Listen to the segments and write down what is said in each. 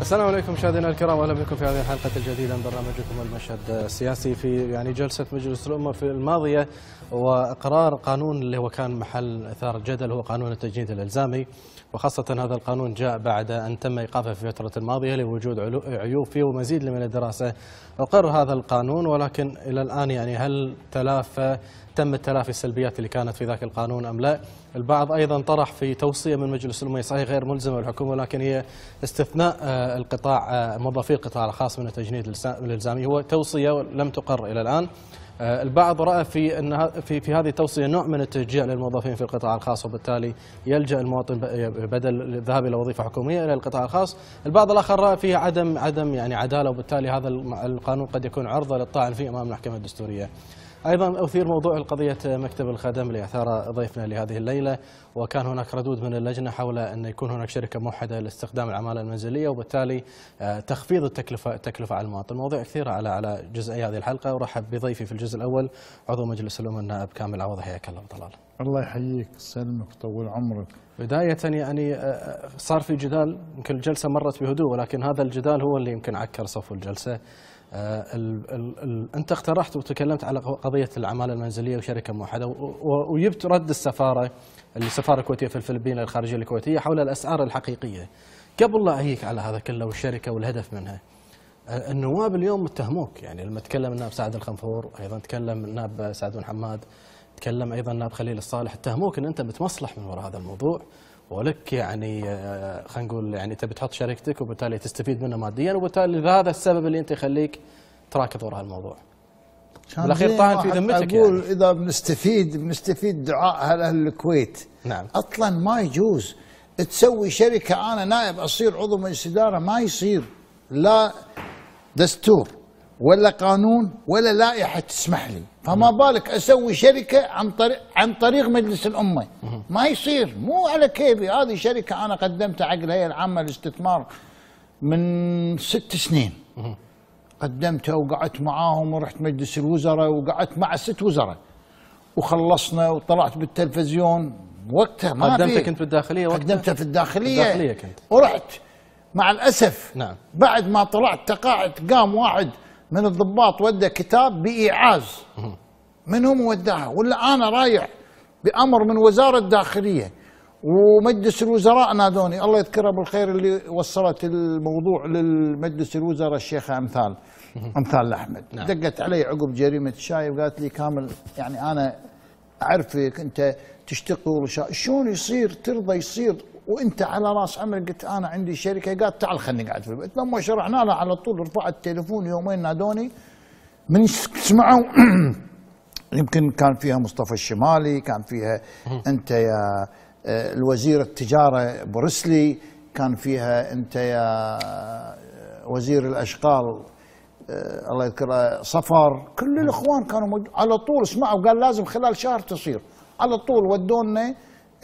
السلام عليكم مشاهدينا الكرام اهلا بكم في هذه الحلقه الجديده من برنامجكم المشهد السياسي في يعني جلسه مجلس الامه في الماضيه واقرار قانون اللي هو كان محل اثار الجدل هو قانون التجنيد الالزامي وخاصه هذا القانون جاء بعد ان تم ايقافه في الفتره الماضيه لوجود عيوب فيه ومزيد من الدراسه اقر هذا القانون ولكن الى الان يعني هل تلافى تم التلافي السلبيات اللي كانت في ذاك القانون أم لا البعض أيضا طرح في توصية من مجلس الأمة صحيح غير ملزمة للحكومة ولكن هي استثناء آه، القطاع آه، موظفي القطاع الخاص من التجنيد الإلزامي هو توصية لم تقر إلى الآن آه، البعض راى في ان في في هذه التوصيه نوع من التشجيع للموظفين في القطاع الخاص وبالتالي يلجا المواطن بدل الذهاب الى وظيفه حكوميه الى القطاع الخاص، البعض الاخر راى فيه عدم عدم يعني عداله وبالتالي هذا القانون قد يكون عرضه للطعن في امام المحكمه الدستوريه. أيضا أثير موضوع القضية مكتب الخدم اللي أثار ضيفنا لهذه الليلة وكان هناك ردود من اللجنة حول أن يكون هناك شركة موحدة لاستخدام العمالة المنزلية وبالتالي آه، تخفيض التكلفة التكلفة على المواطن مواضيع كثيرة على على جزئي هذه الحلقة ورحب بضيفي في الجزء الأول عضو مجلس الأمة النائب كامل عوض حياك الله طلال الله يحييك سلمك طول عمرك بداية يعني آه، صار في جدال يمكن الجلسة مرت بهدوء ولكن هذا الجدال هو اللي يمكن عكر صفو الجلسة آه، انت اقترحت وتكلمت على قضيه العماله المنزليه وشركه موحده وجبت رد السفاره السفاره الكويتيه في الفلبين للخارجيه الكويتيه حول الاسعار الحقيقيه. قبل لا اهيك على هذا كله والشركه والهدف منها. آه، النواب اليوم اتهموك يعني لما تكلم النائب سعد الخنفور ايضا تكلم النائب سعد بن حماد تكلم ايضا النائب خليل الصالح اتهموك ان انت بتمصلح من وراء هذا الموضوع ولك يعني آه، خلينا نقول يعني تبي تحط شركتك وبالتالي تستفيد منها ماديا وبالتالي هذا السبب اللي انت يخليك تراكض وراء الموضوع. بالاخير طعن في ذمتك يعني. اقول يعني. اذا بنستفيد بنستفيد دعاء اهل الكويت نعم اصلا ما يجوز تسوي شركه انا نائب اصير عضو مجلس اداره ما يصير لا دستور ولا قانون ولا لائحه تسمح لي فما نعم. بالك اسوي شركه عن طريق عن طريق مجلس الامه ما يصير مو على كيفي هذه شركه انا قدمتها حق الهيئه العامه للاستثمار من ست سنين قدمتها وقعدت معاهم ورحت مجلس الوزراء وقعدت مع ست وزراء وخلصنا وطلعت بالتلفزيون وقتها ما قدمتها كنت بالداخليه وقتها قدمتها في الداخليه الداخليه كنت ورحت مع الاسف نعم بعد ما طلعت تقاعد قام واحد من الضباط ودى كتاب بإيعاز من هم وداها ولا أنا رايح بأمر من وزارة الداخلية ومجلس الوزراء نادوني الله يذكره بالخير اللي وصلت الموضوع للمجلس الوزراء الشيخة أمثال أمثال أحمد نعم. دقت علي عقب جريمة الشايب وقالت لي كامل يعني أنا أعرفك أنت تشتغل شلون يصير ترضى يصير وانت على راس عمرك قلت انا عندي شركه قالت تعال خلني قاعد في البيت لما شرحنا له على طول رفعت التليفون يومين نادوني من سمعوا يمكن كان فيها مصطفى الشمالي كان فيها انت يا آه، الوزير التجاره بورسلي كان فيها انت يا آه، وزير الاشغال آه، الله يذكره صفر كل الاخوان كانوا على طول اسمعوا قال لازم خلال شهر تصير على طول ودونا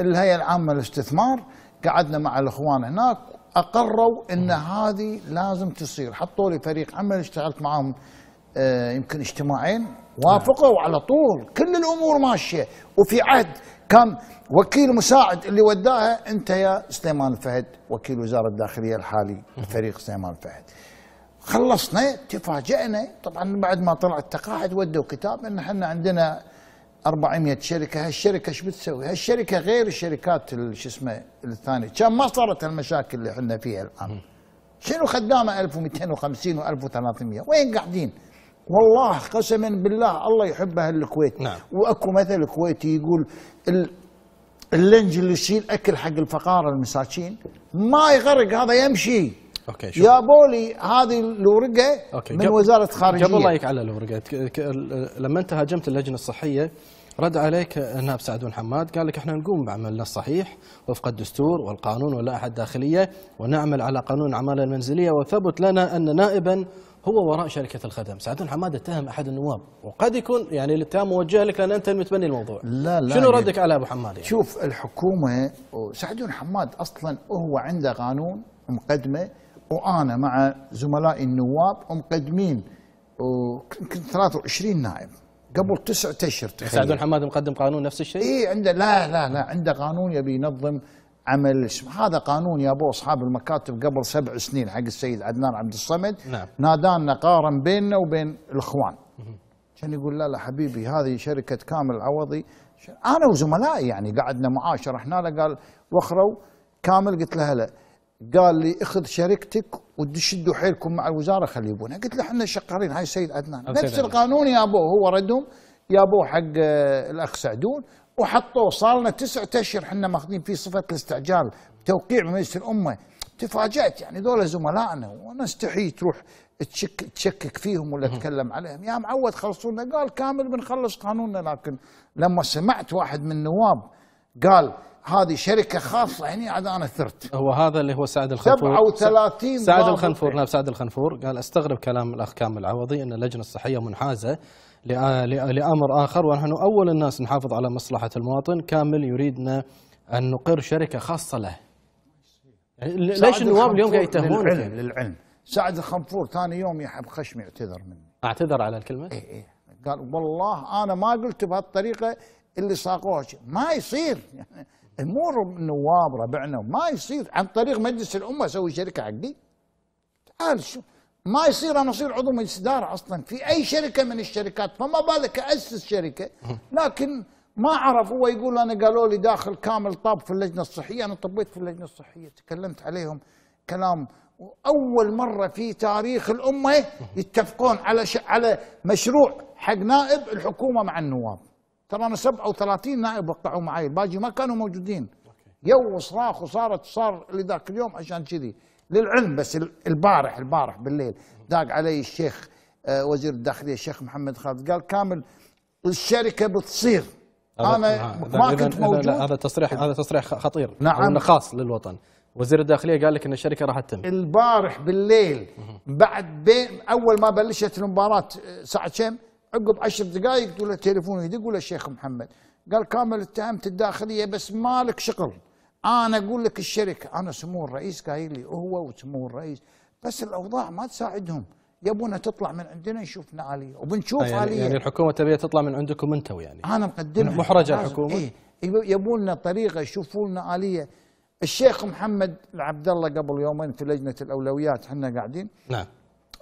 الهيئه العامه للاستثمار قعدنا مع الاخوان هناك اقروا ان هذه لازم تصير حطوا لي فريق عمل اشتغلت معاهم آه يمكن اجتماعين وافقوا على طول كل الامور ماشيه وفي عهد كان وكيل مساعد اللي وداها انت يا سليمان الفهد وكيل وزاره الداخليه الحالي فريق سليمان الفهد خلصنا تفاجئنا طبعا بعد ما طلع التقاعد ودوا كتاب ان احنا عندنا 400 شركه هالشركه ايش بتسوي؟ هالشركه غير الشركات شو اسمه الثانيه، كان ما صارت المشاكل اللي احنا فيها الان. شنو خدامه 1250 و1300 وين قاعدين؟ والله قسما بالله الله يحب اهل الكويت نعم. واكو مثل كويتي يقول اللنج اللي يشيل اكل حق الفقاره المساكين ما يغرق هذا يمشي اوكي شو. يا بولي هذه الورقه أوكي. من وزاره خارجيه قبل لايك على الورقه لما انت هاجمت اللجنه الصحيه رد عليك النائب سعد بن حماد قال لك احنا نقوم بعملنا الصحيح وفق الدستور والقانون واللائحه الداخليه ونعمل على قانون الاعمال المنزليه وثبت لنا ان نائبا هو وراء شركه الخدم، سعد بن حماد اتهم احد النواب وقد يكون يعني الاتهام موجه لك لان انت المتبني الموضوع. لا لا شنو ردك على ابو حماد؟ يعني؟ شوف الحكومه سعد بن حماد اصلا هو عنده قانون مقدمه وانا مع زملائي النواب مقدمين يمكن 23 نائب قبل تسعة اشهر سعدون حماد مقدم قانون نفس الشيء؟ اي عنده لا لا لا عنده قانون يبي ينظم عمل هذا قانون يا ابو اصحاب المكاتب قبل سبع سنين حق السيد عدنان عبد الصمد نعم. نادانا قارن بيننا وبين الاخوان كان يقول لا لا حبيبي هذه شركه كامل العوضي انا وزملائي يعني قعدنا معاه شرحنا له قال وخروا كامل قلت له هلا قال لي اخذ شركتك وشدوا حيلكم مع الوزاره خليه يبونها قلت له احنا شقارين هاي السيد عدنان نفس القانون يا ابوه هو ردهم جابوه حق آه، الاخ سعدون وحطوه صار لنا تسعة اشهر احنا ماخذين فيه صفه الاستعجال توقيع مجلس الامه تفاجات يعني ذولا زملائنا وانا استحي تروح تشك تشكك فيهم ولا تتكلم عليهم يا معود خلصونا قال كامل بنخلص قانوننا لكن لما سمعت واحد من النواب قال هذه شركة خاصة هني عاد أنا ثرت هو هذا اللي هو سعد الخنفور 37 سعد الخنفور نعم سعد الخنفور قال استغرب كلام الأخ كامل العوضي أن اللجنة الصحية منحازة لأمر آخر ونحن أول الناس نحافظ على مصلحة المواطن كامل يريدنا أن نقر شركة خاصة له يعني ليش النواب اليوم قاعد يتهمون للعلم, للعلم سعد الخنفور ثاني يوم يحب خشمي اعتذر مني اعتذر على الكلمة؟ إيه إيه قال والله أنا ما قلت بهالطريقة اللي ساقوها ما يصير يعني امور النواب ربعنا ما يصير عن طريق مجلس الامه اسوي شركه عقدي تعال شو ما يصير انا اصير عضو مجلس اداره اصلا في اي شركه من الشركات فما بالك اسس شركه لكن ما عرف هو يقول انا قالوا لي داخل كامل طاب في اللجنه الصحيه انا طبيت في اللجنه الصحيه تكلمت عليهم كلام واول مره في تاريخ الامه يتفقون على ش... على مشروع حق نائب الحكومه مع النواب ترى انا 37 نائب وقعوا معي الباقي ما كانوا موجودين يو صراخ وصارت صار لذاك اليوم عشان كذي للعلم بس البارح البارح بالليل داق علي الشيخ آه، وزير الداخليه الشيخ محمد خالد قال كامل الشركه بتصير انا ما كنت موجود هذا تصريح هذا تصريح خطير نعم خاص للوطن وزير الداخليه قال لك ان الشركه راح تتم البارح بالليل بعد بين اول ما بلشت المباراه آه، ساعه كم عقب عشر دقائق تقول له تليفونه يدق ولا الشيخ محمد قال كامل اتهمت الداخليه بس مالك شغل انا اقول لك الشركه انا سمو الرئيس قايل لي هو وسمو الرئيس بس الاوضاع ما تساعدهم يبونا تطلع من عندنا يشوفنا عاليه وبنشوف يعني عاليه يعني الحكومه تبي تطلع من عندكم انتم يعني انا مقدمها محرجه الحكومه إيه يبون طريقه يشوفوا لنا اليه الشيخ محمد العبد الله قبل يومين في لجنه الاولويات احنا قاعدين نعم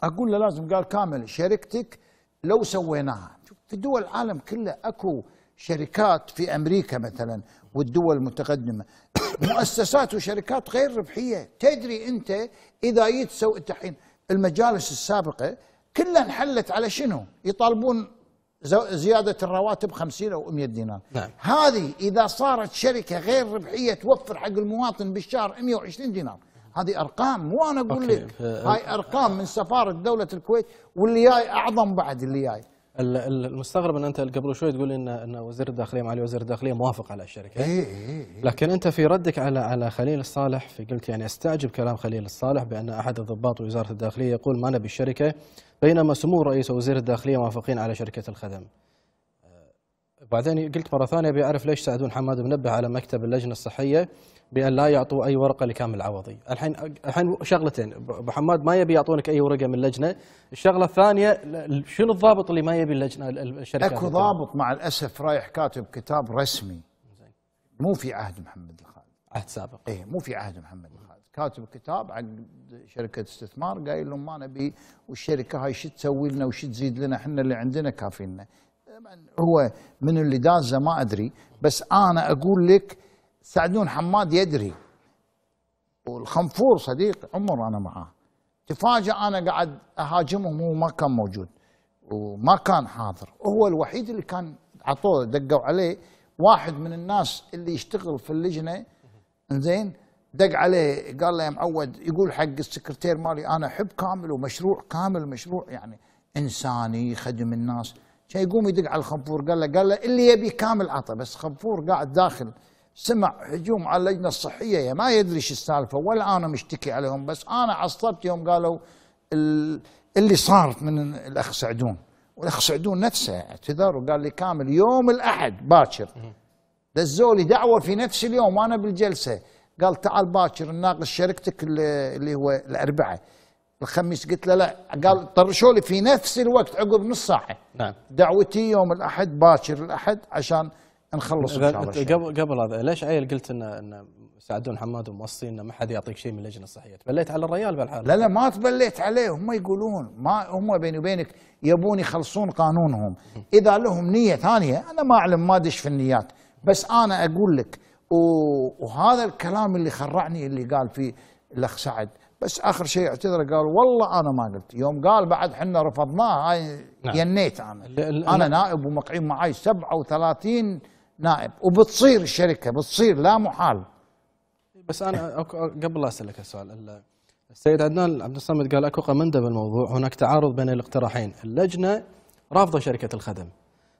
اقول له لازم قال كامل شركتك لو سويناها في دول العالم كلها اكو شركات في امريكا مثلا والدول المتقدمه مؤسسات وشركات غير ربحيه تدري انت اذا جيت تسوي انت الحين المجالس السابقه كلها انحلت على شنو؟ يطالبون زياده الرواتب 50 او 100 دينار نعم. هذه اذا صارت شركه غير ربحيه توفر حق المواطن بالشهر 120 دينار هذه ارقام مو انا اقول أوكي. لك هاي ارقام من سفاره دوله الكويت واللي جاي اعظم بعد اللي جاي المستغرب ان انت قبل شوي تقول ان ان وزير الداخليه معالي وزير الداخليه موافق على الشركه إيه،, إيه إيه لكن انت في ردك على على خليل الصالح في قلت يعني استعجب كلام خليل الصالح بان احد الضباط وزاره الداخليه يقول ما نبي الشركه بينما سمو رئيس وزير الداخليه موافقين على شركه الخدم آه، بعدين قلت مره ثانيه ابي اعرف ليش سعدون حماد منبه على مكتب اللجنه الصحيه بان لا يعطوا اي ورقه لكامل العوضي، الحين الحين شغلتين ابو حماد ما يبي يعطونك اي ورقه من اللجنه، الشغله الثانيه شنو الضابط اللي ما يبي اللجنه الشركه اكو ضابط مع الاسف رايح كاتب كتاب رسمي مو في عهد محمد الخالد عهد سابق اي مو في عهد محمد الخالد كاتب كتاب عن شركه استثمار قايل لهم ما نبي والشركه هاي شو تسوي لنا وش تزيد لنا احنا اللي عندنا كافينا هو من اللي دازه ما ادري بس انا اقول لك سعدون حماد يدري والخنفور صديق عمر انا معاه تفاجأ انا قاعد اهاجمهم وهو ما كان موجود وما كان حاضر هو الوحيد اللي كان عطوه دقوا عليه واحد من الناس اللي يشتغل في اللجنه زين دق عليه قال له يا معود يقول حق السكرتير مالي انا احب كامل ومشروع كامل مشروع يعني انساني يخدم الناس كان يقوم يدق على الخنفور قال له قال له اللي يبي كامل عطى بس خنفور قاعد داخل سمع هجوم على اللجنه الصحيه ما يدري شو السالفه ولا انا مشتكي عليهم بس انا عصبت يوم قالوا اللي صار من الاخ سعدون والاخ سعدون نفسه اعتذر وقال لي كامل يوم الاحد باكر دزولي دعوه في نفس اليوم وانا بالجلسه قال تعال باكر نناقش شركتك اللي هو الاربعاء الخميس قلت له لا قال طرشوا لي في نفس الوقت عقب نص ساعه نعم دعوتي يوم الاحد باكر الاحد عشان نخلص ان شاء الله قبل قبل هذا ليش عيل قلت ان ان سعدون حماد وموصي انه ما حد يعطيك شيء من اللجنه الصحيه تبليت على الريال بالحال لا لا ما تبليت عليه هم يقولون ما هم بيني وبينك يبون يخلصون قانونهم اذا لهم نيه ثانيه انا ما اعلم ما ادش في النيات بس انا اقول لك وهذا الكلام اللي خرعني اللي قال فيه الاخ سعد بس اخر شيء اعتذر قال والله انا ما قلت يوم قال بعد حنا رفضناه هاي نعم. ينيت انا انا نائب ومقعين معي 37 نائب وبتصير الشركه بتصير لا محال بس انا قبل لا اسالك السؤال السيد عدنان عبد الصمد قال اكو قمنده بالموضوع هناك تعارض بين الاقتراحين اللجنه رافضه شركه الخدم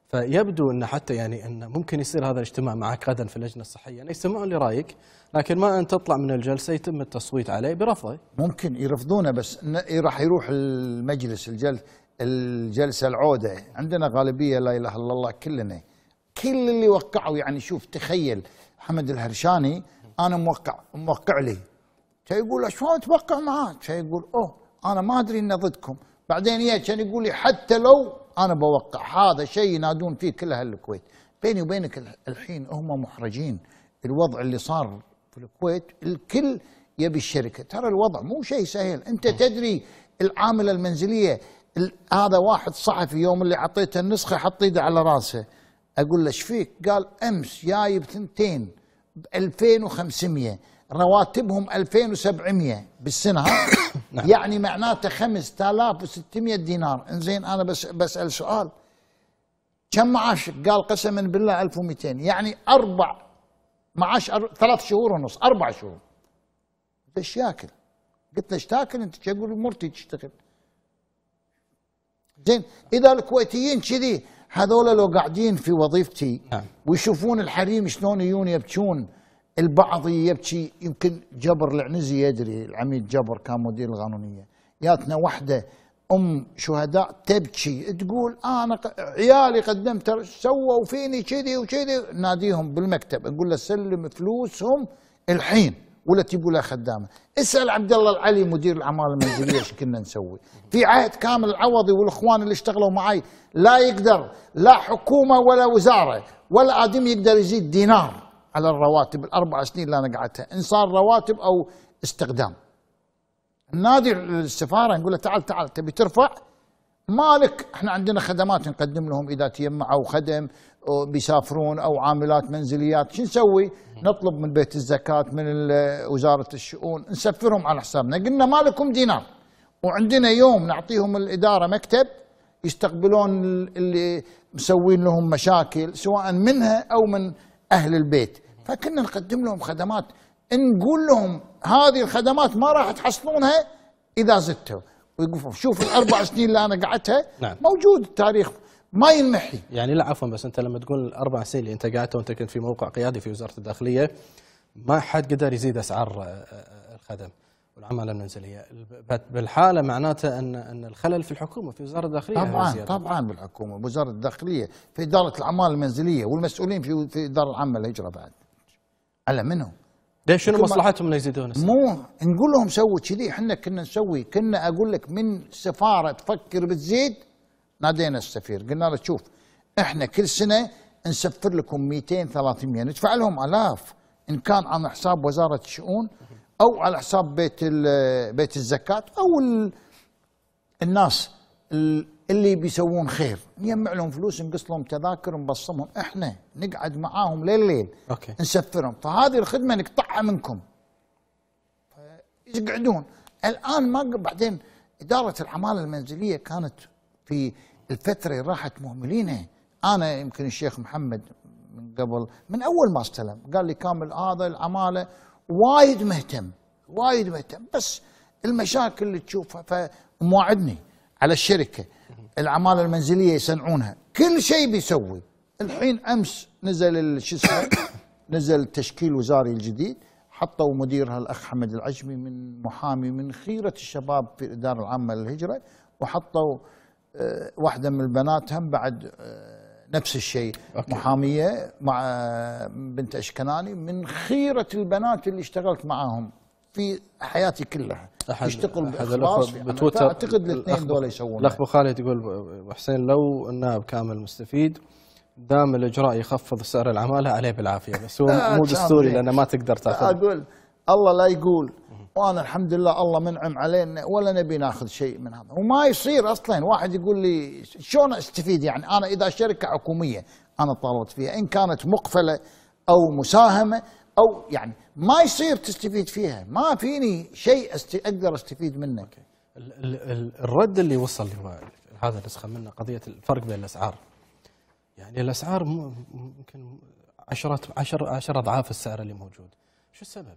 فيبدو ان حتى يعني ان ممكن يصير هذا الاجتماع معك غدا في اللجنه الصحيه يعني يسمعون لرايك لكن ما ان تطلع من الجلسه يتم التصويت عليه برفضه ممكن يرفضونه بس راح يروح المجلس الجلسه العوده عندنا غالبيه لا اله الا الله كلنا كل اللي وقعوا يعني شوف تخيل حمد الهرشاني انا موقع موقع لي يقول له شلون توقع معاه يقول اوه انا ما ادري انه ضدكم بعدين يا كان يقول لي حتى لو انا بوقع هذا شيء ينادون فيه كل اهل الكويت بيني وبينك الحين هم محرجين الوضع اللي صار في الكويت الكل يبي الشركه ترى الوضع مو شيء سهل انت تدري العامله المنزليه هذا واحد صحفي يوم اللي اعطيته النسخه حطيده على راسه اقول له ايش فيك؟ قال امس جايب ثنتين ب 2500 رواتبهم 2700 بالسنه نعم. يعني معناته 5600 دينار انزين انا بس بسال سؤال كم معاشك قال قسما بالله 1200 يعني اربع معاش أر... ثلاث شهور ونص اربع شهور ايش ياكل قلت له ايش تاكل انت اقول مرتي تشتغل زين اذا الكويتيين كذي هذول لو قاعدين في وظيفتي نعم. ويشوفون الحريم شلون يجون يبكون البعض يبكي يمكن جبر العنزي يدري العميد جبر كان مدير القانونيه ياتنا وحده ام شهداء تبكي تقول انا عيالي قدمت سووا فيني كذي وكذي ناديهم بالمكتب اقول له سلم فلوسهم الحين ولا تجيبوا لها خدامه اسال عبد الله العلي مدير الاعمال المنزليه ايش كنا نسوي في عهد كامل العوضي والاخوان اللي اشتغلوا معي لا يقدر لا حكومه ولا وزاره ولا ادمي يقدر يزيد دينار على الرواتب الاربع سنين اللي انا قعدتها ان صار رواتب او استخدام نادي السفاره نقول له تعال تعال تبي ترفع مالك احنا عندنا خدمات نقدم لهم اذا تجمعوا خدم بيسافرون او عاملات منزليات شو نسوي؟ نطلب من بيت الزكاه من وزاره الشؤون نسفرهم على حسابنا قلنا ما لكم دينار وعندنا يوم نعطيهم الاداره مكتب يستقبلون اللي مسوين لهم مشاكل سواء منها او من اهل البيت فكنا نقدم لهم خدمات نقول لهم هذه الخدمات ما راح تحصلونها اذا زدتوا ويقفوا شوف الاربع سنين اللي انا قعدتها نعم. موجود التاريخ ما ينمحي يعني لا عفوا بس انت لما تقول الاربع سنين اللي انت قعدت وانت كنت في موقع قيادي في وزاره الداخليه ما حد قدر يزيد اسعار آه، آه، الخدم والعماله المنزليه بالحاله معناته ان ان الخلل في الحكومه في وزاره الداخليه طبعا طبعا بالحكومه وزاره الداخليه في اداره الاعمال المنزليه والمسؤولين في في الدار العامه للهجره بعد على منهم ليش شنو مصلحتهم انه يزيدون مو نقول لهم سووا كذي احنا كنا نسوي كنا اقول لك من سفاره تفكر بتزيد نادينا السفير قلنا له شوف احنا كل سنه نسفر لكم 200 300 ندفع لهم الاف ان كان عن حساب وزاره الشؤون او على حساب بيت بيت الزكاه او الناس اللي بيسوون خير نجمع لهم فلوس نقص لهم تذاكر نبصمهم احنا نقعد معاهم ليل ليل أوكي. نسفرهم فهذه الخدمه نقطعها منكم يقعدون الان ما بعدين اداره العماله المنزليه كانت في الفترة راحت مهملينها أنا يمكن الشيخ محمد من قبل من أول ما استلم قال لي كامل هذا العمالة وايد مهتم وايد مهتم بس المشاكل اللي تشوفها فمواعدني على الشركة العمالة المنزلية يصنعونها كل شيء بيسوي الحين أمس نزل شو اسمه نزل تشكيل وزاري الجديد حطوا مديرها الأخ حمد العجمي من محامي من خيرة الشباب في الإدارة العامة للهجرة وحطوا آه، واحده من البنات هم بعد آه، نفس الشيء أوكي. محاميه مع آه، بنت اشكناني من خيره البنات اللي اشتغلت معاهم في حياتي كلها أحد يشتغل باخلاص يعني، بتويتر اعتقد الاثنين دول يسوون الاخ خالد يقول ابو حسين لو النائب كامل مستفيد دام الاجراء يخفض سعر العماله عليه بالعافيه بس هو مو دستوري لانه ما تقدر تاخذ اقول الله لا يقول وانا الحمد لله الله منعم علينا ولا نبي ناخذ شيء من هذا وما يصير اصلا واحد يقول لي شلون استفيد يعني انا اذا شركه حكوميه انا طالبت فيها ان كانت مقفله او مساهمه او يعني ما يصير تستفيد فيها ما فيني شيء أست... اقدر استفيد منه الرد اللي وصل هذا النسخه منه قضيه الفرق بين الاسعار يعني الاسعار ممكن عشرات عشر عشر اضعاف السعر اللي موجود شو السبب؟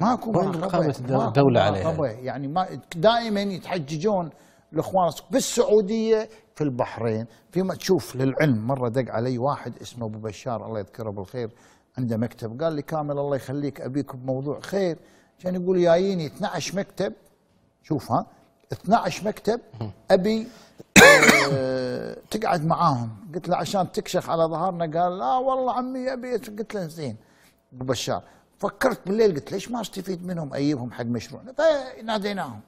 يعني ماكو وين رقابه الدوله عليها؟ يعني ما دائما يتحججون الاخوان بالسعوديه في البحرين فيما تشوف للعلم مره دق علي واحد اسمه ابو بشار الله يذكره بالخير عنده مكتب قال لي كامل الله يخليك ابيك بموضوع خير كان يقول جاييني 12 مكتب شوف ها 12 مكتب ابي أه تقعد معاهم قلت له عشان تكشخ على ظهرنا قال لا والله عمي ابي قلت له زين ابو بشار فكرت بالليل قلت ليش ما استفيد منهم اجيبهم حق مشروعنا فناديناهم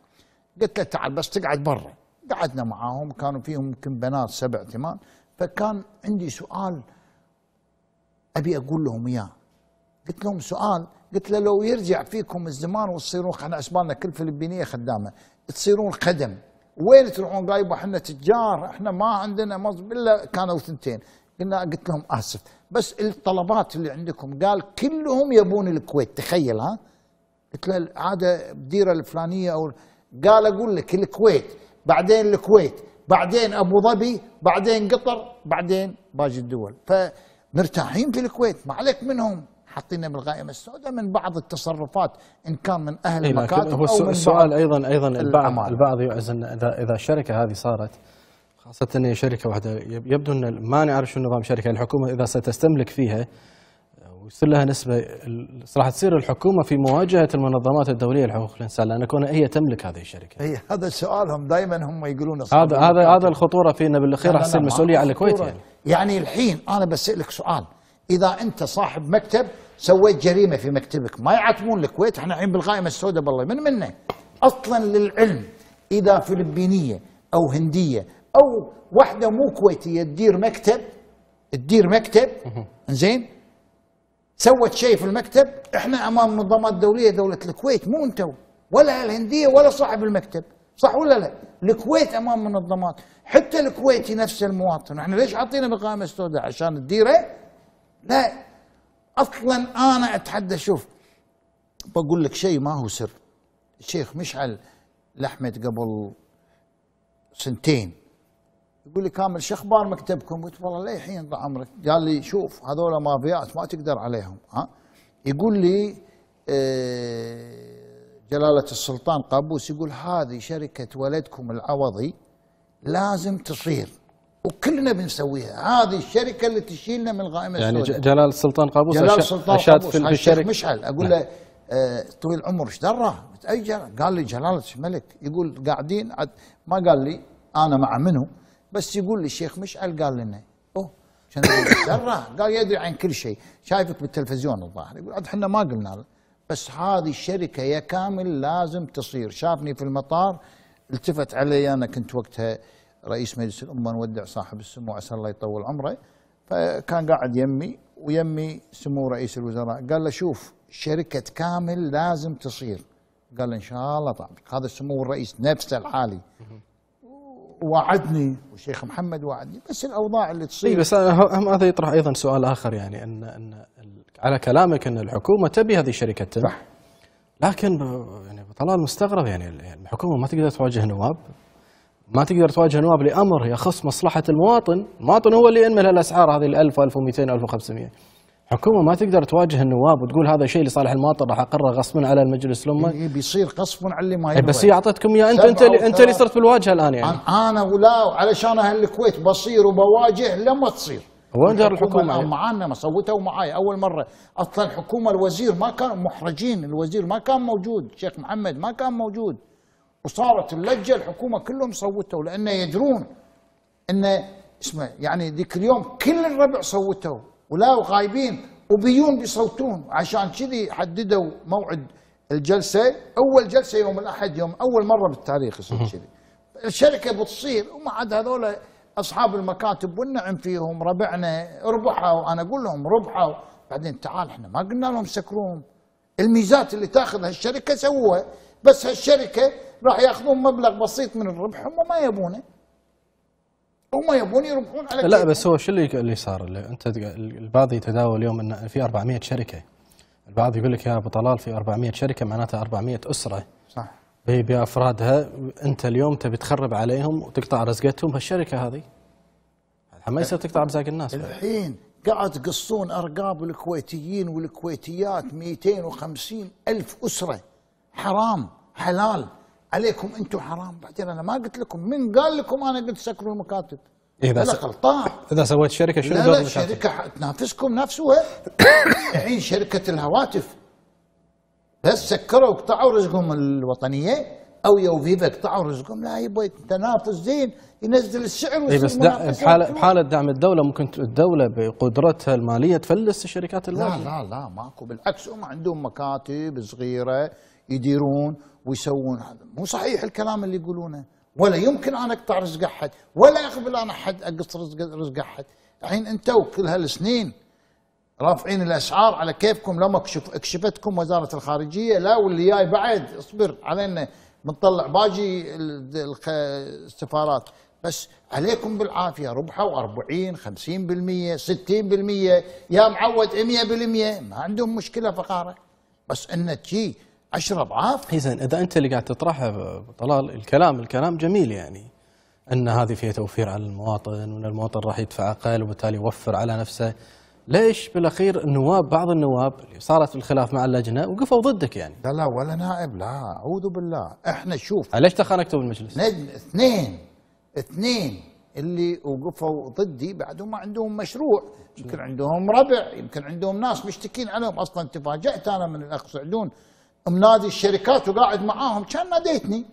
قلت له تعال بس تقعد برا قعدنا معاهم كانوا فيهم يمكن بنات سبع ثمان فكان عندي سؤال ابي اقول لهم اياه قلت لهم سؤال قلت له لو يرجع فيكم الزمان وتصيرون احنا اسبالنا كل فلبينيه خدامه تصيرون خدم وين تروحون قايبه احنا تجار احنا ما عندنا مصب الا كانوا ثنتين قلنا قلت لهم اسف بس الطلبات اللي عندكم قال كلهم يبون الكويت تخيل ها قلت له العاده الديره الفلانيه او قال اقول لك الكويت بعدين الكويت بعدين ابو ظبي بعدين قطر بعدين باقي الدول فمرتاحين في الكويت ما عليك منهم حاطينه بالقائمه السوداء من بعض التصرفات ان كان من اهل إيه، المكاتب هو السؤال ايضا ايضا البعض البعض يعز اذا اذا الشركه هذه صارت خاصة أن هي شركة واحدة يبدو أن ما نعرف شو نظام شركة الحكومة إذا ستستملك فيها آه، ويصير لها نسبة راح تصير الحكومة في مواجهة المنظمات الدولية لحقوق الإنسان لأن كونها هي تملك هذه الشركة أي هذا سؤالهم دائما هم يقولون هذا هذا هذا الخطورة فينا بالأخير راح تصير مسؤولية على الكويت يعني يعني الحين أنا بسألك سؤال إذا أنت صاحب مكتب سويت جريمة في مكتبك ما يعاتبون الكويت احنا الحين بالقائمة السوداء بالله من منه أصلا للعلم إذا فلبينية أو هندية او واحده مو كويتيه تدير مكتب تدير مكتب زين سوت شيء في المكتب احنا امام منظمات دوليه دوله الكويت مو انتو ولا الهنديه ولا صاحب المكتب صح ولا لا؟ الكويت امام منظمات حتى الكويتي نفس المواطن احنا ليش عطينا بقائمه سوداء عشان تديره؟ لا اصلا انا اتحدى شوف بقول لك شيء ما هو سر الشيخ مشعل لحمة قبل سنتين يقول لي كامل شو اخبار مكتبكم؟ قلت والله للحين طال عمرك قال لي شوف هذول مافيات ما تقدر عليهم ها يقول لي آه، جلالة السلطان قابوس يقول هذه شركة ولدكم العوضي لازم تصير وكلنا بنسويها هذه الشركة اللي تشيلنا من القائمه يعني جلال السلطان قابوس جلال السلطان أشاد قابوس في الشركة مشعل نعم. أقول له آه طويل العمر ايش دره متأجر قال لي جلالة الملك يقول قاعدين ما قال لي أنا مع منو بس يقول لي الشيخ مشعل قال لنا اوه عشان قال يدري عن كل شيء شايفك بالتلفزيون الظاهر يقول عاد احنا ما قلنا له بس هذه الشركه يا كامل لازم تصير شافني في المطار التفت علي انا كنت وقتها رئيس مجلس الامه نودع صاحب السمو عسى الله يطول عمره فكان قاعد يمي ويمي سمو رئيس الوزراء قال له شوف شركه كامل لازم تصير قال ان شاء الله طبعا هذا سمو الرئيس نفسه الحالي وعدني والشيخ محمد وعدني بس الاوضاع اللي تصير إيه بس هذا يطرح ايضا سؤال اخر يعني ان ان على كلامك ان الحكومه تبي هذه الشركه تم صح لكن يعني طلال مستغرب يعني،, يعني الحكومه ما تقدر تواجه نواب ما تقدر تواجه نواب لامر يخص مصلحه المواطن، المواطن هو اللي ينمل الاسعار هذه ال 1000 و 1200 و 1500 حكومه ما تقدر تواجه النواب وتقول هذا شيء لصالح المواطن راح اقرر غصبا على المجلس الامه إيه بيصير غصبا على اللي ما إيه، يبغى بس هي اعطتكم اياه انت انت اللي انت اللي صرت في الواجهه الان يعني انا ولا علشان اهل الكويت بصير وبواجه لما تصير وين دار الحكومه معانا ما سويتها ومعاي اول مره اصلا الحكومه الوزير ما كان محرجين الوزير ما كان موجود شيخ محمد ما كان موجود وصارت اللجه الحكومه كلهم صوتوا لانه يدرون انه اسمه يعني ذيك اليوم كل الربع صوتوا ولا غايبين وبيون بيصوتون عشان كذي حددوا موعد الجلسه اول جلسه يوم الاحد يوم اول مره بالتاريخ يصير كذي الشركه بتصير وما عاد هذول اصحاب المكاتب والنعم فيهم ربعنا ربحوا انا اقول لهم ربحوا بعدين تعال احنا ما قلنا لهم سكروهم الميزات اللي تاخذها الشركه سووها بس هالشركه راح ياخذون مبلغ بسيط من الربح هم ما يبونه هم يبون يربحون على لا كيف. بس هو شو اللي اللي صار اللي انت البعض يتداول اليوم ان في 400 شركه البعض يقول لك يا ابو طلال في 400 شركه معناتها 400 اسره صح بافرادها انت اليوم تبي تخرب عليهم وتقطع رزقتهم هالشركه هذه ما يصير تقطع رزق الناس الحين قاعد تقصون ارقام الكويتيين والكويتيات 250 الف اسره حرام حلال عليكم انتم حرام بعدين انا ما قلت لكم من قال لكم انا قلت سكروا المكاتب إيه، اذا س... غلطان اذا سويت شركه شنو لا, لا الشركه تنافسكم نفسها الحين شركه الهواتف بس سكروا وقطعوا رزقهم الوطنيه او فيفا قطعوا رزقهم لا يبغى تنافس زين ينزل السعر اي بس بحاله بحاله دعم الدوله ممكن الدوله بقدرتها الماليه تفلس الشركات الواجهه لا لا لا ماكو بالعكس هم عندهم مكاتب صغيره يديرون ويسوون هذا مو صحيح الكلام اللي يقولونه ولا يمكن انا اقطع رزق احد ولا اقبل انا احد اقص رزق رزق احد الحين انتوا كل هالسنين رافعين الاسعار على كيفكم لما كشف اكشفتكم وزاره الخارجيه لا واللي جاي بعد اصبر علينا بنطلع باجي السفارات بس عليكم بالعافيه ربحوا 40 50% 60% يا معود 100% ما عندهم مشكله فقاره بس ان تجي 10 اضعاف اذا اذا انت اللي قاعد تطرحه طلال الكلام الكلام جميل يعني ان هذه فيها توفير على المواطن وان المواطن راح يدفع اقل وبالتالي يوفر على نفسه ليش بالاخير النواب بعض النواب اللي صارت الخلاف مع اللجنه وقفوا ضدك يعني لا لا ولا نائب لا اعوذ بالله احنا شوف أه، ليش تخانقتوا بالمجلس؟ اثنين اثنين اللي وقفوا ضدي بعدهم ما عندهم مشروع يمكن عندهم ربع يمكن عندهم ناس مشتكين عليهم اصلا تفاجات انا من الاخ سعدون منادي الشركات وقاعد معاهم كان ناديتني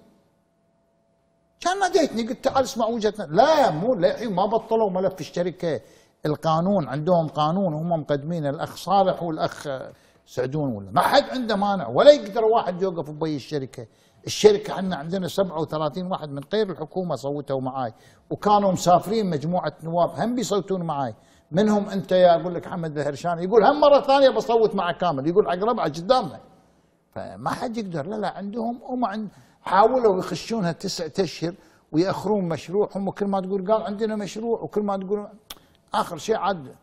كان ناديتني قلت تعال اسمع وجهه لا مو للحين ما بطلوا ملف الشركه القانون عندهم قانون هم مقدمين الاخ صالح والاخ سعدون ولا ما حد عنده مانع ولا يقدر واحد يوقف ببي الشركه الشركه احنا عندنا 37 واحد من غير الحكومه صوتوا معاي وكانوا مسافرين مجموعه نواب هم بيصوتون معاي منهم انت يا اقول لك حمد الهرشاني يقول هم مره ثانيه بصوت مع كامل يقول حق ربعه قدامنا فما حد يقدر لا لا عندهم هم عن حاولوا يخشونها تسعة اشهر وياخرون مشروع هم كل ما تقول قال عندنا مشروع وكل ما تقول اخر شيء عاد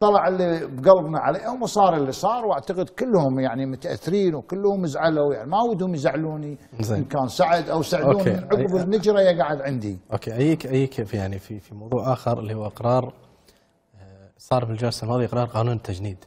طلع اللي بقلبنا عليهم وصار اللي صار واعتقد كلهم يعني متاثرين وكلهم زعلوا يعني ما ودهم يزعلوني ان كان سعد او سعدوني عقب النجره يقعد عندي. اوكي أيك أيك في يعني في في موضوع اخر اللي هو اقرار آه، صار في الجلسه الماضيه اقرار قانون التجنيد.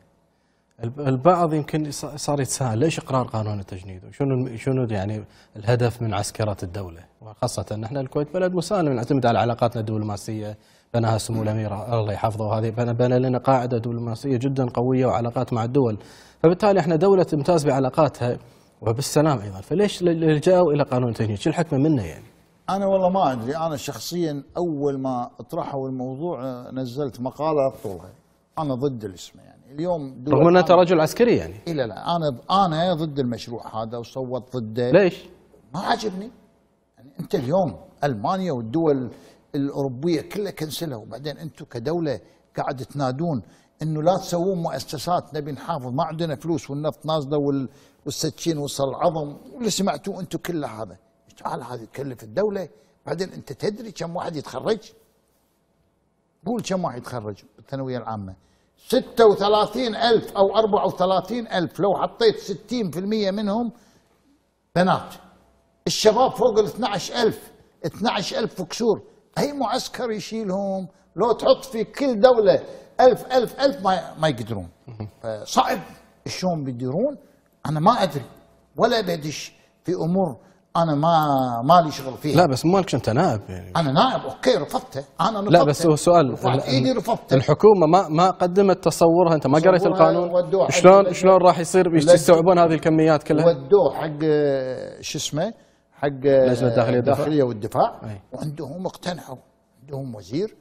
البعض يمكن صار يتساءل ليش اقرار قانون التجنيد وشنو شنو يعني الهدف من عسكره الدوله وخاصه ان احنا الكويت بلد مسالم نعتمد على علاقاتنا الدبلوماسيه بناها سمو الامير الله يحفظه وهذه بنى لنا قاعده دبلوماسيه جدا قويه وعلاقات مع الدول فبالتالي احنا دوله تمتاز بعلاقاتها وبالسلام ايضا فليش لجأوا الى قانون التجنيد شو الحكمه منه يعني انا والله ما ادري انا شخصيا اول ما طرحوا الموضوع آه، نزلت مقاله طولها انا ضد الاسم يعني اليوم رغم ان انت رجل عسكري يعني إيه لا لا انا انا ضد المشروع هذا وصوت ضده ليش؟ ما عاجبني يعني انت اليوم المانيا والدول الاوروبيه كلها كنسلها وبعدين انتم كدوله قاعد تنادون انه لا تسوون مؤسسات نبي نحافظ ما عندنا فلوس والنفط نازله والسكين وصل العظم واللي سمعتوه انتم كل هذا تعال هذه تكلف الدوله بعدين انت تدري كم واحد يتخرج؟ قول كم واحد يتخرج بالثانويه العامه؟ 36 ألف أو 34 ألف لو حطيت 60% منهم بنات الشباب فوق ال 12 ألف 12 ألف وكسور أي معسكر يشيلهم لو تحط في كل دولة ألف ألف ألف ما, ما يقدرون صعب شلون بيديرون أنا ما أدري ولا بدش في أمور انا ما ما لي شغل فيها لا بس مالك انت نائب يعني انا نائب اوكي رفضته انا رفضته لا بس هو سؤال رفضته الحكومه ما ما قدمت تصورها انت ما قريت القانون شلون شلون راح يصير يستوعبون هذه الكميات كلها ودوه حق شو اسمه حق لجنه الداخليه والدفاع, الداخلية والدفاع وعندهم اقتنعوا عندهم وزير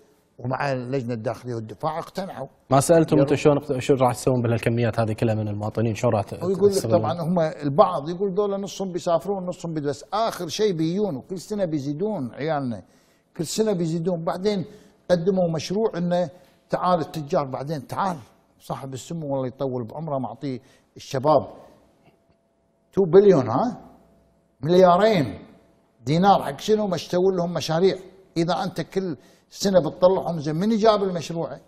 ومع اللجنه الداخليه والدفاع اقتنعوا ما سالتهم انت شلون شو راح تسوون بهالكميات هذه كلها من المواطنين شلون راح ويقول لك طبعا هم البعض يقول دول نصهم بيسافرون نصهم بس اخر شيء بيجون وكل سنه بيزيدون عيالنا كل سنه بيزيدون بعدين قدموا مشروع انه تعال التجار بعدين تعال صاحب السمو والله يطول بعمره معطيه الشباب 2 بليون ها مليارين دينار حق شنو مشتول لهم مشاريع اذا انت كل سنة بتطلعهم زين من جاب المشروع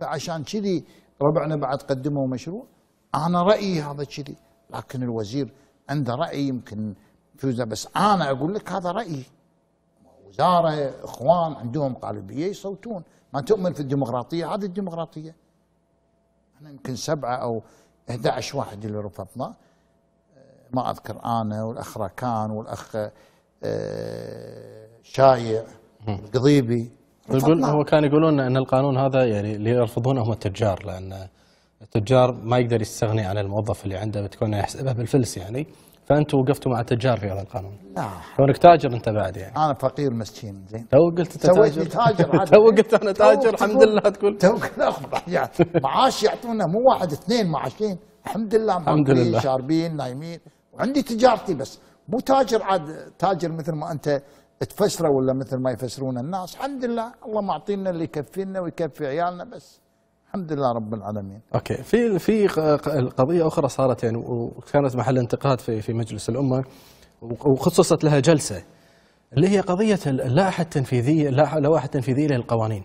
فعشان كذي ربعنا بعد قدموا مشروع انا رايي هذا كذي لكن الوزير عنده راي يمكن فوزه بس انا اقول لك هذا رايي وزاره اخوان عندهم قالبيه يصوتون ما تؤمن في الديمقراطيه هذه الديمقراطيه احنا يمكن سبعه او 11 واحد اللي رفضنا ما اذكر انا والاخ ركان والاخ آه، شايع القضيبي يقول هو كان يقولون ان القانون هذا يعني اللي يرفضونه هم التجار لان التجار ما يقدر يستغني عن الموظف اللي عنده بتكون يحسبها بالفلس يعني فانتم وقفتوا مع التجار في هذا القانون لا كونك تاجر انت بعد يعني انا فقير مسكين زين تو قلت انت تاجر تاجر تو قلت انا تاجر الحمد لله تقول تو يعني معاش يعطونا مو واحد اثنين معاشين الحمد لله الحمد لله شاربين نايمين وعندي تجارتي بس مو تاجر عاد تاجر مثل ما انت تفسره ولا مثل ما يفسرون الناس الحمد لله الله معطينا اللي يكفينا ويكفي عيالنا بس الحمد لله رب العالمين. اوكي في في قضيه اخرى صارت يعني وكانت محل انتقاد في في مجلس الامه وخصصت لها جلسه اللي هي قضيه اللائحه التنفيذيه اللوائح التنفيذيه للقوانين.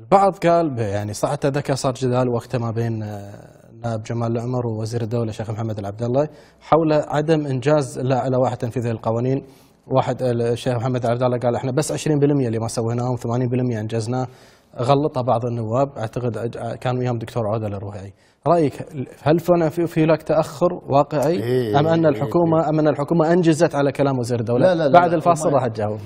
البعض قال يعني حتى ذكر صار جدال وقتها ما بين آه، نائب جمال العمر ووزير الدوله الشيخ محمد العبد الله حول عدم انجاز اللوائح التنفيذيه للقوانين واحد الشيخ محمد عبد الله قال احنا بس 20% اللي ما سويناه و80% انجزناه غلطه بعض النواب اعتقد كان وياهم دكتور عوده الرهيعي رايك هل في لك تاخر واقعي إيه، ام ان إيه، إيه، الحكومه ام ان الحكومه انجزت على كلام وزير الدوله لا لا لا بعد الفاصل راح تجاوب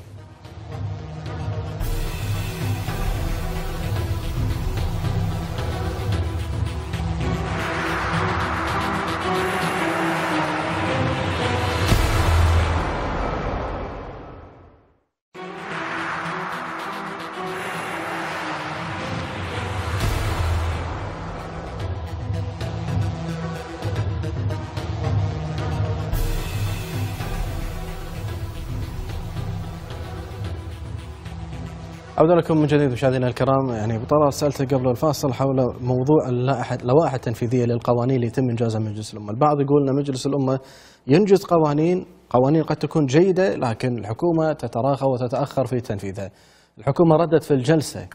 عودة لكم من جديد مشاهدينا الكرام يعني بطلع سألت قبل الفاصل حول موضوع اللائحة اللوائح التنفيذية للقوانين اللي يتم إنجازها من مجلس الأمة البعض يقول أن مجلس الأمة ينجز قوانين قوانين قد تكون جيدة لكن الحكومة تتراخى وتتأخر في تنفيذها الحكومة ردت في الجلسة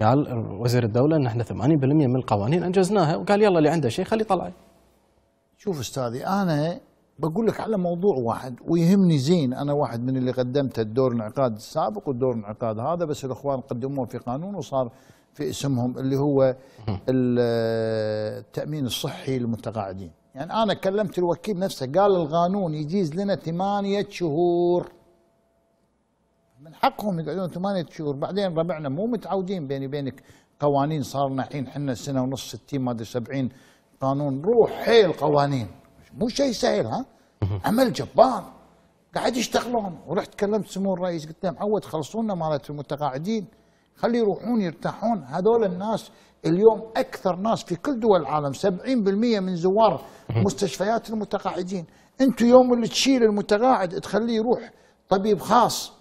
قال وزير الدولة أن احنا 80% من القوانين أنجزناها وقال يلا اللي عنده شيء خليه يطلعه شوف أستاذي أنا بقول لك على موضوع واحد ويهمني زين انا واحد من اللي قدمت الدور انعقاد السابق والدور انعقاد هذا بس الاخوان قدموه في قانون وصار في اسمهم اللي هو التامين الصحي للمتقاعدين يعني انا كلمت الوكيل نفسه قال القانون يجيز لنا ثمانية شهور من حقهم يقعدون ثمانية شهور بعدين ربعنا مو متعودين بيني بينك قوانين صارنا الحين حنا سنة ونص ستين ما ادري سبعين قانون روح حيل قوانين مو شيء سهل ها عمل جبار قاعد يشتغلون ورحت كلمت سمو الرئيس قلت له معود خلصونا مالت المتقاعدين خلي يروحون يرتاحون هذول الناس اليوم اكثر ناس في كل دول العالم 70% من زوار مستشفيات المتقاعدين انتم يوم اللي تشيل المتقاعد تخليه يروح طبيب خاص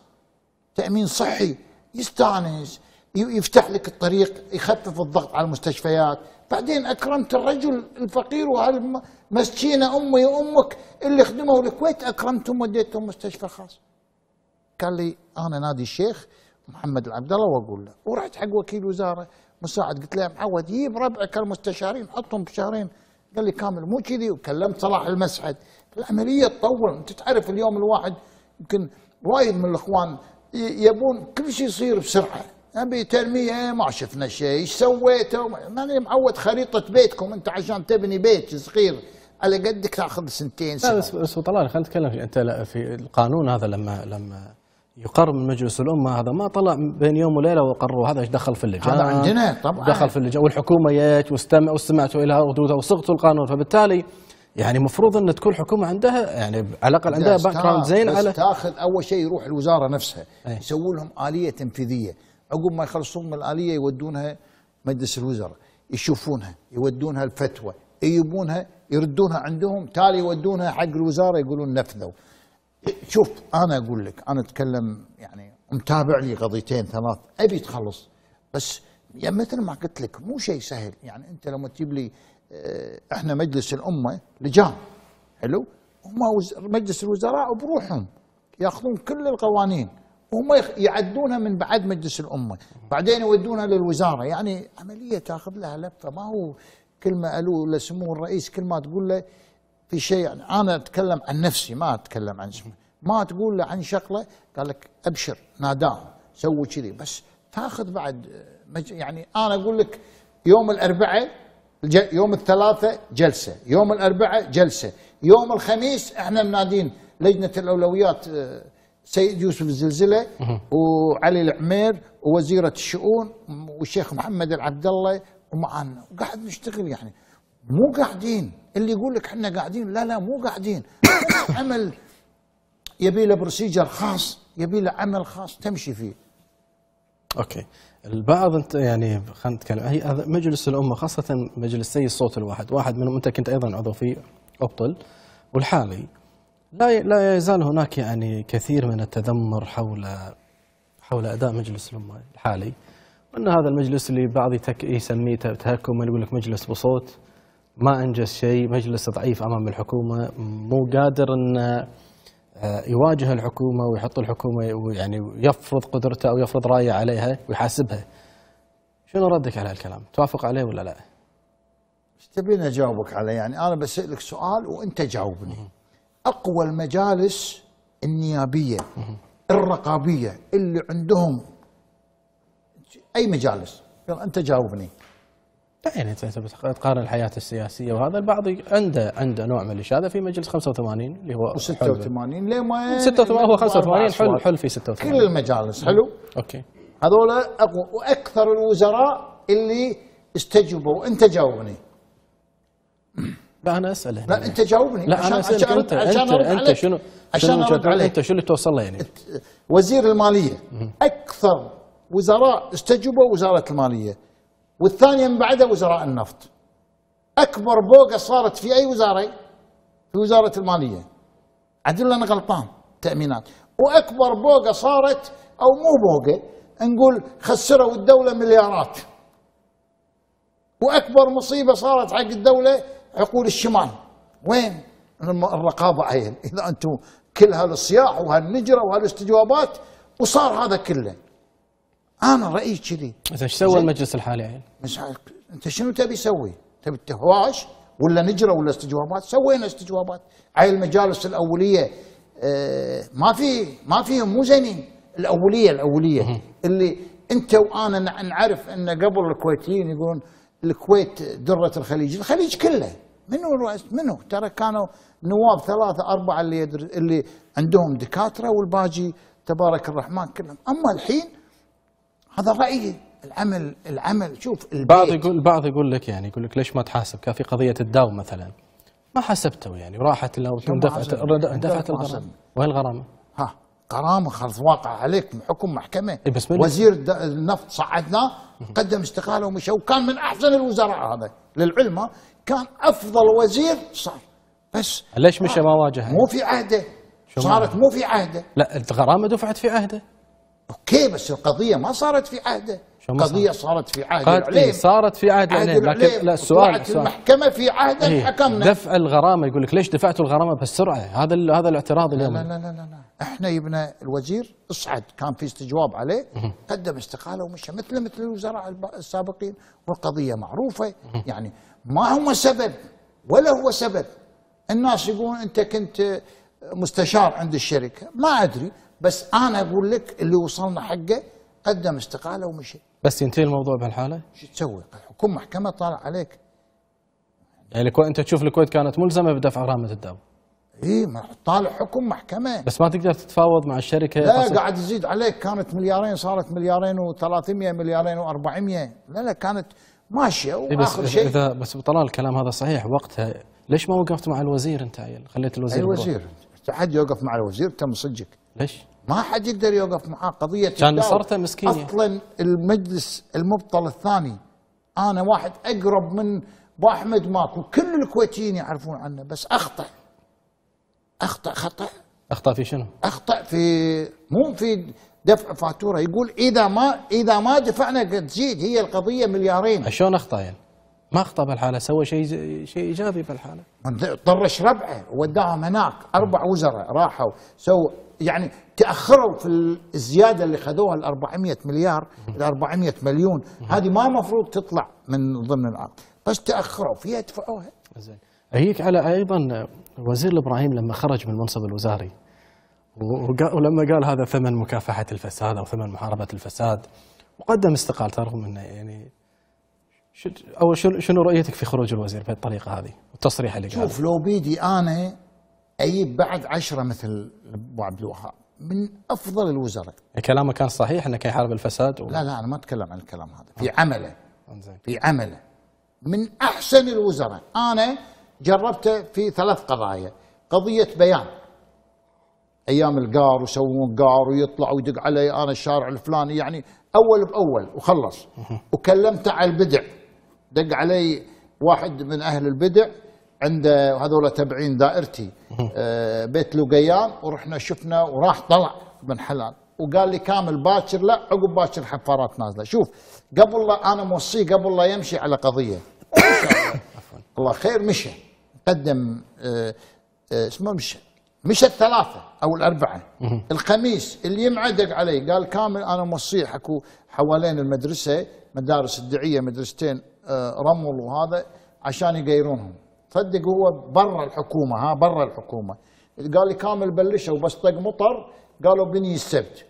تامين صحي يستانس يفتح لك الطريق يخفف الضغط على المستشفيات بعدين أكرمت الرجل الفقير وهالمسكينة أمي وأمك اللي خدموا الكويت أكرمتهم وديتهم مستشفى خاص قال لي أنا نادي الشيخ محمد العبد الله وأقول له ورحت حق وكيل وزارة مساعد قلت له يا معود جيب ربعك المستشارين حطهم بشهرين قال لي كامل مو كذي وكلمت صلاح المسعد العملية تطول أنت تعرف اليوم الواحد يمكن وايد من الإخوان يبون كل شيء يصير بسرعة ابي تنميه ما شفنا شيء ايش سويتوا ماني معود خريطه بيتكم انت عشان تبني بيت صغير على قدك تاخذ سنتين سنة. لا بس بس طلال خلينا نتكلم انت في القانون هذا لما لما يقر من مجلس الامه هذا ما طلع بين يوم وليله وقروا هذا ايش دخل في اللجان هذا عندنا طبعا دخل في اللجان والحكومه جت واستمع واستمعتوا الى ردودها وصغتوا القانون فبالتالي يعني المفروض ان تكون الحكومه عندها يعني على الاقل عندها باك جراوند زين على تاخذ اول شيء يروح الوزاره نفسها إيه. يسوون لهم اليه تنفيذيه عقب ما يخلصون من الآلية يودونها مجلس الوزراء يشوفونها يودونها الفتوى يجيبونها يردونها عندهم تالي يودونها حق الوزارة يقولون نفذوا شوف أنا أقول لك أنا أتكلم يعني متابع لي قضيتين ثلاث أبي تخلص بس يعني مثل ما قلت لك مو شيء سهل يعني أنت لما تجيب لي آه، احنا مجلس الأمة لجان حلو هم مجلس الوزراء بروحهم ياخذون كل القوانين وهم يعدونها من بعد مجلس الامه، بعدين يودونها للوزاره، يعني عمليه تاخذ لها لفه ما هو كلمه قالوا لسمو الرئيس كل ما تقول له في شيء يعني انا اتكلم عن نفسي ما اتكلم عن سمو ما تقول له عن شغله قال لك ابشر ناداهم سووا كذي بس تاخذ بعد يعني انا اقول لك يوم الاربعاء يوم الثلاثاء جلسه، يوم الاربعاء جلسه، يوم الخميس احنا منادين لجنه الاولويات آه، سيد يوسف الزلزله وعلي العمير ووزيره الشؤون والشيخ محمد العبد الله ومعنا وقاعد نشتغل يعني مو قاعدين اللي يقول لك احنا قاعدين لا لا مو قاعدين عمل يبي له بروسيجر خاص يبي له عمل خاص تمشي فيه اوكي البعض انت يعني خلينا نتكلم هي مجلس الامه خاصه سي الصوت الواحد واحد منهم انت كنت ايضا عضو فيه ابطل والحالي لا لا يزال هناك يعني كثير من التذمر حول حول اداء مجلس الامه الحالي وان هذا المجلس اللي بعض يتك... يسميه تهكم يقول لك مجلس بصوت ما انجز شيء مجلس ضعيف امام الحكومه مو قادر ان آه، يواجه الحكومه ويحط الحكومه ويعني يفرض قدرته او يفرض رايه عليها ويحاسبها شنو ردك على الكلام توافق عليه ولا لا ايش تبيني اجاوبك عليه يعني انا بسالك سؤال وانت جاوبني اقوى المجالس النيابيه الرقابيه اللي عندهم اي مجالس يلا انت جاوبني طيب، يعني انت تقارن الحياه السياسيه وهذا البعض عنده عنده نوع من الاشاده في مجلس 85 اللي هو 86 ليه ما 86 هو 85 حل حل في 86 كل المجالس حلو اوكي هذول اقوى واكثر الوزراء اللي استجوبوا انت جاوبني لا انا اسال هنا لا انت جاوبني لا عشان انا اسالك عشان انت عشان انت, انت شنو عشان ارد عليك انت شنو اللي توصل له يعني؟ وزير الماليه اكثر وزراء استجوبوا وزاره الماليه والثانيه من بعدها وزراء النفط اكبر بوقه صارت في اي وزاره؟ في وزاره الماليه عدل انا غلطان تامينات واكبر بوقه صارت او مو بوقه نقول خسروا الدوله مليارات واكبر مصيبه صارت حق الدوله عقول الشمال وين الرقابة عين إذا أنتم كل هالصياح وهالنجرة وهالاستجوابات وصار هذا كله أنا رأيي كذي إذا ايش سوى المجلس الحالي عين؟ أنت شنو تبي تسوي؟ تبي تهواش ولا نجرة ولا استجوابات؟ سوينا استجوابات هاي المجالس الأولية آه ما في ما فيهم مو زينين الأولية الأولية اللي أنت وأنا نعرف أن قبل الكويتيين يقولون الكويت دره الخليج الخليج كله منو الرئيس منو ترى كانوا نواب ثلاثه اربعه اللي يدر... اللي عندهم دكاتره والباقي تبارك الرحمن كلهم اما الحين هذا رايي العمل العمل شوف البعض يقول البعض يقول لك يعني يقول لك ليش ما تحاسب كان في قضيه الداو مثلا ما حاسبته يعني وراحت دفعت دفعت الغرامه وين الغرامه؟ ها كرامه خلص واقع عليك بحكم حكم محكمه إيه، بس وزير النفط صعدنا قدم استقاله ومشى وكان من احسن الوزراء هذا للعلم كان افضل وزير صار بس ليش مشى آه، ما واجهه؟ مو في عهده صارت مو في عهده لا الغرامه دفعت في عهده اوكي بس القضيه ما صارت في عهده قضية صارت في عهد العليم صارت في عهد العليم لكن لا السؤال المحكمة في عهد إيه، حكمنا دفع الغرامة يقول لك ليش دفعتوا الغرامة بهالسرعة هذا هذا الاعتراض اليوم لا لا لا لا, لا. احنا يبنا الوزير اصعد كان في استجواب عليه قدم استقاله ومشى مثله مثل الوزراء السابقين والقضيه معروفه يعني ما هم سبب ولا هو سبب الناس يقولون انت كنت مستشار عند الشركه ما ادري بس انا اقول لك اللي وصلنا حقه قدم استقاله ومشي بس ينتهي الموضوع بهالحاله؟ شو تسوي؟ الحكومه محكمه طالع عليك يعني الكويت انت تشوف الكويت كانت ملزمه بدفع رامه الدواء اي ما طالع حكم محكمه بس ما تقدر تتفاوض مع الشركه لا قصد... قاعد يزيد عليك كانت مليارين صارت مليارين و300 مليارين و400 لا لا كانت ماشيه إيه، واخر شيء اذا بس طلال الكلام هذا صحيح وقتها ليش ما وقفت مع الوزير انت عيل خليت الوزير الوزير حد يوقف مع الوزير تم صدقك ليش؟ ما حد يقدر يوقف معاه قضيه كان نصرته مسكين اصلا المجلس المبطل الثاني انا واحد اقرب من ابو احمد ماكو كل الكويتيين يعرفون عنه بس اخطأ اخطا خطا اخطا في شنو؟ اخطا في مو في دفع فاتوره يقول اذا ما اذا ما دفعنا تزيد هي القضيه مليارين شلون اخطا يعني؟ ما اخطا بالحاله سوى شيء شيء ايجابي بالحاله طرش ربعه وداهم هناك اربع وزراء راحوا سووا يعني تاخروا في الزياده اللي خذوها ال 400 مليار ال 400 مليون هذه ما المفروض تطلع من ضمن العقد بس تاخروا فيها دفعوها زين هيك على ايضا الوزير الابراهيم لما خرج من منصب الوزاري ولما قال هذا ثمن مكافحه الفساد او ثمن محاربه الفساد وقدم استقالته رغم انه يعني اول شنو رؤيتك في خروج الوزير بهالطريقه هذه والتصريح اللي قاله؟ شوف لو بيدي انا اجيب بعد عشره مثل ابو عبد الوهاب من افضل الوزراء يعني كلامه كان صحيح انه كان يحارب الفساد و... لا لا انا ما اتكلم عن الكلام هذا في عمله في عمله من احسن الوزراء انا جربته في ثلاث قضايا قضية بيان أيام القار ويسوون قار ويطلع ويدق علي أنا الشارع الفلاني يعني أول بأول وخلص وكلمته على البدع دق علي واحد من أهل البدع عند هذول تبعين دائرتي آه بيت لقيان ورحنا شفنا وراح طلع بن حلال وقال لي كامل باكر لا عقب باكر حفارات نازله شوف قبل لا انا موصيه قبل لا يمشي على قضيه الله خير مشى قدم آه، آه، اسمه مش مش الثلاثة أو الأربعة الخميس اللي يمعدق علي قال كامل أنا مصيح أكو حوالين المدرسة مدارس الدعية مدرستين آه، رمل وهذا عشان يغيرونهم صدق هو برا الحكومة ها برا الحكومة قال لي كامل بلشوا بس طق مطر قالوا بني السبت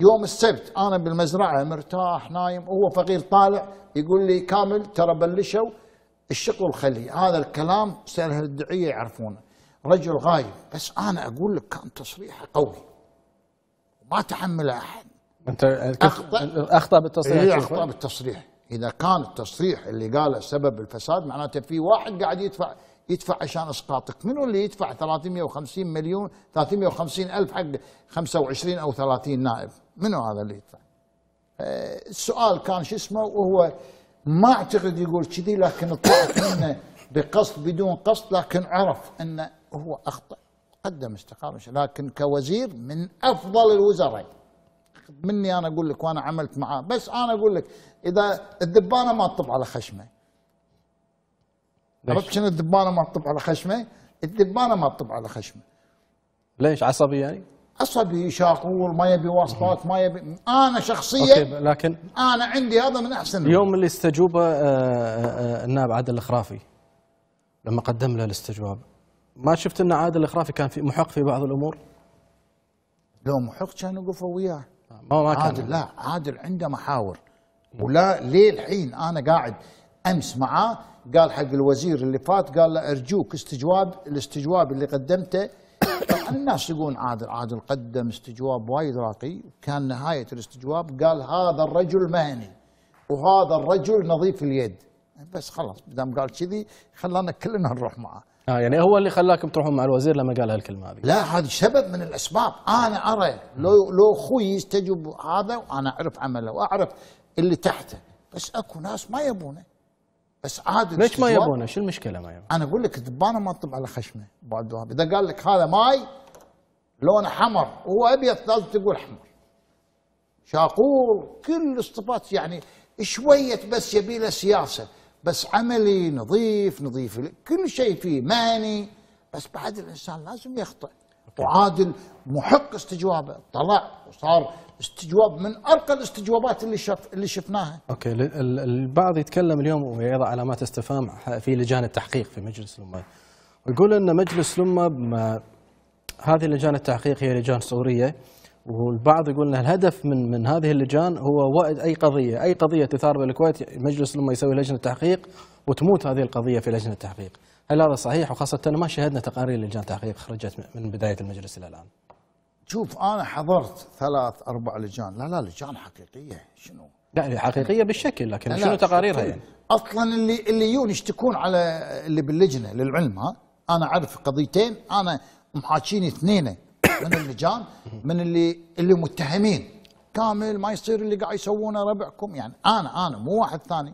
يوم السبت أنا بالمزرعة مرتاح نايم وهو فقير طالع يقول لي كامل ترى بلشوا الشق الخلي هذا الكلام سهل الدعية يعرفونه رجل غايب بس أنا أقول لك كان تصريحه قوي ما تحمله أحد أنت أخطأ أخطأ بالتصريح إيه أخطأ بالتصريح إذا كان التصريح اللي قاله سبب الفساد معناته في واحد قاعد يدفع يدفع عشان اسقاطك منو اللي يدفع 350 مليون 350 ألف حق 25 أو 30 نائب منو هذا اللي يدفع آه، السؤال كان شو اسمه وهو ما اعتقد يقول كذي لكن طلعت منه بقصد بدون قصد لكن عرف انه هو اخطا قدم استقالة لكن كوزير من افضل الوزراء مني انا اقول لك وانا عملت معاه بس انا اقول لك اذا الذبانه ما تطب على خشمه عرفت شنو الذبانه ما تطب على خشمه؟ الذبانه ما تطب على خشمه ليش عصبي يعني؟ اصعب شاقول ما يبي واسطات ما يبي انا شخصيا أوكي لكن انا عندي هذا من احسن يوم اللي استجوبه آه، آه، آه، النائب عادل الخرافي لما قدم له الاستجواب ما شفت ان عادل الخرافي كان في محق في بعض الامور؟ لو محق كان وقفوا وياه ما ما كان عادل لا عادل عنده محاور ولا ليه الحين انا قاعد امس معاه قال حق الوزير اللي فات قال له ارجوك استجواب الاستجواب اللي قدمته الناس يقولون عادل عادل قدم استجواب وايد راقي كان نهاية الاستجواب قال هذا الرجل مهني وهذا الرجل نظيف اليد بس خلاص دام قال كذي خلانا كلنا نروح معه آه يعني هو اللي خلاكم تروحون مع الوزير لما قال هالكلمه هذه لا هذا سبب من الاسباب انا ارى لو لو اخوي يستجوب هذا وانا اعرف عمله واعرف اللي تحته بس اكو ناس ما يبونه بس عادي ليش ما يبونه؟ شو المشكله ما يبونه؟ انا اقول لك الدبانه ما تطب على خشمه بعد دوام اذا قال لك هذا ماي لونه حمر هو ابيض لازم تقول حمر شاقول كل الصفات يعني شويه بس يبي له سياسه بس عملي نظيف نظيف كل شيء فيه مهني بس بعد الانسان لازم يخطئ وعادل محق استجوابه طلع وصار استجواب من ارقى الاستجوابات اللي شف اللي شفناها. اوكي البعض يتكلم اليوم ويضع علامات استفهام في لجان التحقيق في مجلس الامه ويقول ان مجلس الامه هذه لجان التحقيق هي لجان صوريه والبعض يقول ان الهدف من من هذه اللجان هو وقت اي قضيه، اي قضيه تثار بالكويت مجلس الامه يسوي لجنه تحقيق وتموت هذه القضيه في لجنه التحقيق. هل هذا صحيح وخاصه ما شهدنا تقارير لجان تحقيق خرجت من بدايه المجلس الى الان؟ شوف انا حضرت ثلاث اربع لجان لا لا لجان حقيقيه شنو لا حقيقيه بالشكل لكن شنو تقاريرها يعني اصلا اللي اللي يجون يشتكون على اللي باللجنه للعلم ها انا اعرف قضيتين انا محاكيني اثنين من اللجان من اللي اللي متهمين كامل ما يصير اللي قاعد يسوونه ربعكم يعني انا انا مو واحد ثاني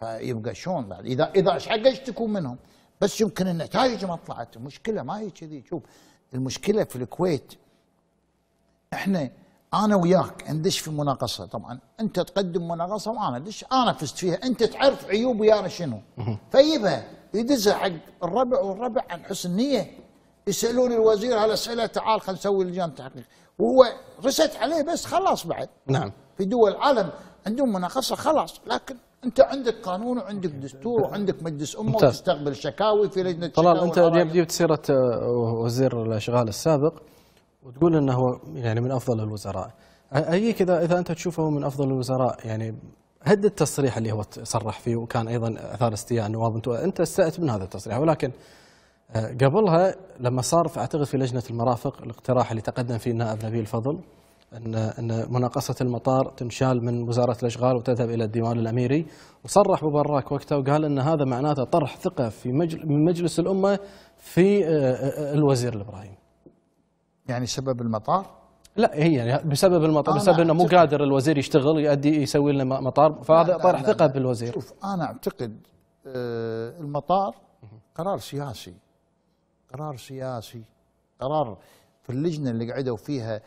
فيبقى شلون بعد اذا اذا ايش حق يشتكون منهم بس يمكن النتائج ما طلعت المشكله ما هي كذي شوف المشكله في الكويت احنا انا وياك ندش في مناقصه طبعا انت تقدم مناقصه وانا ادش انا فزت فيها انت تعرف عيوب ويانا شنو فيبها يدزها حق الربع والربع عن حسن نيه يسالون الوزير اسئله تعال خلينا نسوي لجان تحقيق وهو رست عليه بس خلاص بعد نعم في دول العالم عندهم مناقصه خلاص لكن انت عندك قانون وعندك دستور وعندك مجلس امه تستقبل شكاوي في لجنه طلال انت جبت سيره آه، وزير الاشغال السابق وتقول انه هو يعني من افضل الوزراء اي كذا اذا انت تشوفه من افضل الوزراء يعني هد التصريح اللي هو صرح فيه وكان ايضا اثار استياء النواب انت استأت من هذا التصريح ولكن آه، قبلها لما صار في اعتقد في لجنه المرافق الاقتراح اللي تقدم فيه النائب نبيل فضل ان ان مناقصه المطار تنشال من وزاره الاشغال وتذهب الى الديوان الاميري وصرح ببراك وقتها وقال ان هذا معناته طرح ثقه في مجلس الامه في آه، آه، الوزير الابراهيم يعني سبب المطار؟ لا هي يعني بسبب المطار بسبب انه مو قادر الوزير يشتغل يؤدي يسوي لنا مطار فهذا طرح ثقه بالوزير شوف انا اعتقد آه، المطار قرار سياسي قرار سياسي قرار في اللجنه اللي قعدوا فيها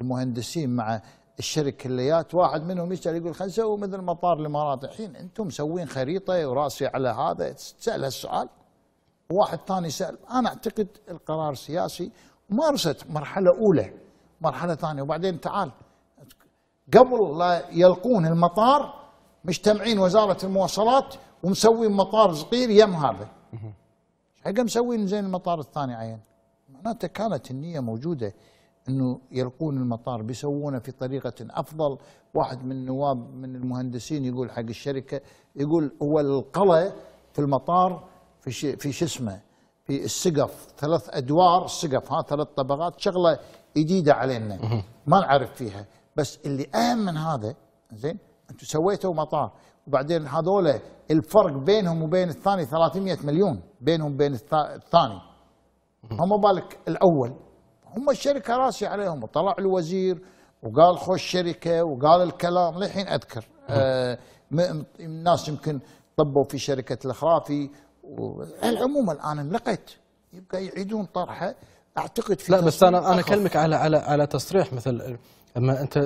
المهندسين مع الشركه جات واحد منهم يسال يقول خلينا نسوي مثل مطار الامارات الحين انتم مسوين خريطه وراسي على هذا تسال هالسؤال واحد ثاني سأل أنا أعتقد القرار سياسي مارست مرحلة أولى مرحلة ثانية وبعدين تعال قبل لا يلقون المطار مجتمعين وزارة المواصلات ومسوين مطار صغير يم هذا حقا مسوين زين المطار الثاني عين معناته كانت النية موجودة انه يلقون المطار بيسوونه في طريقه افضل واحد من النواب من المهندسين يقول حق الشركه يقول هو القلة في المطار في في شو اسمه في السقف ثلاث ادوار السقف ها ثلاث طبقات شغله جديده علينا ما نعرف فيها بس اللي اهم من هذا زين انتم سويتوا مطار وبعدين هذول الفرق بينهم وبين الثاني 300 مليون بينهم وبين الثاني هم بالك الاول هم الشركه راسي عليهم وطلع الوزير وقال خوش شركه وقال الكلام للحين اذكر آه الناس يمكن طبوا في شركه الخرافي العموم الان انلقت يبقى يعيدون طرحه اعتقد في لا بس انا انا اكلمك على على على تصريح مثل اما انت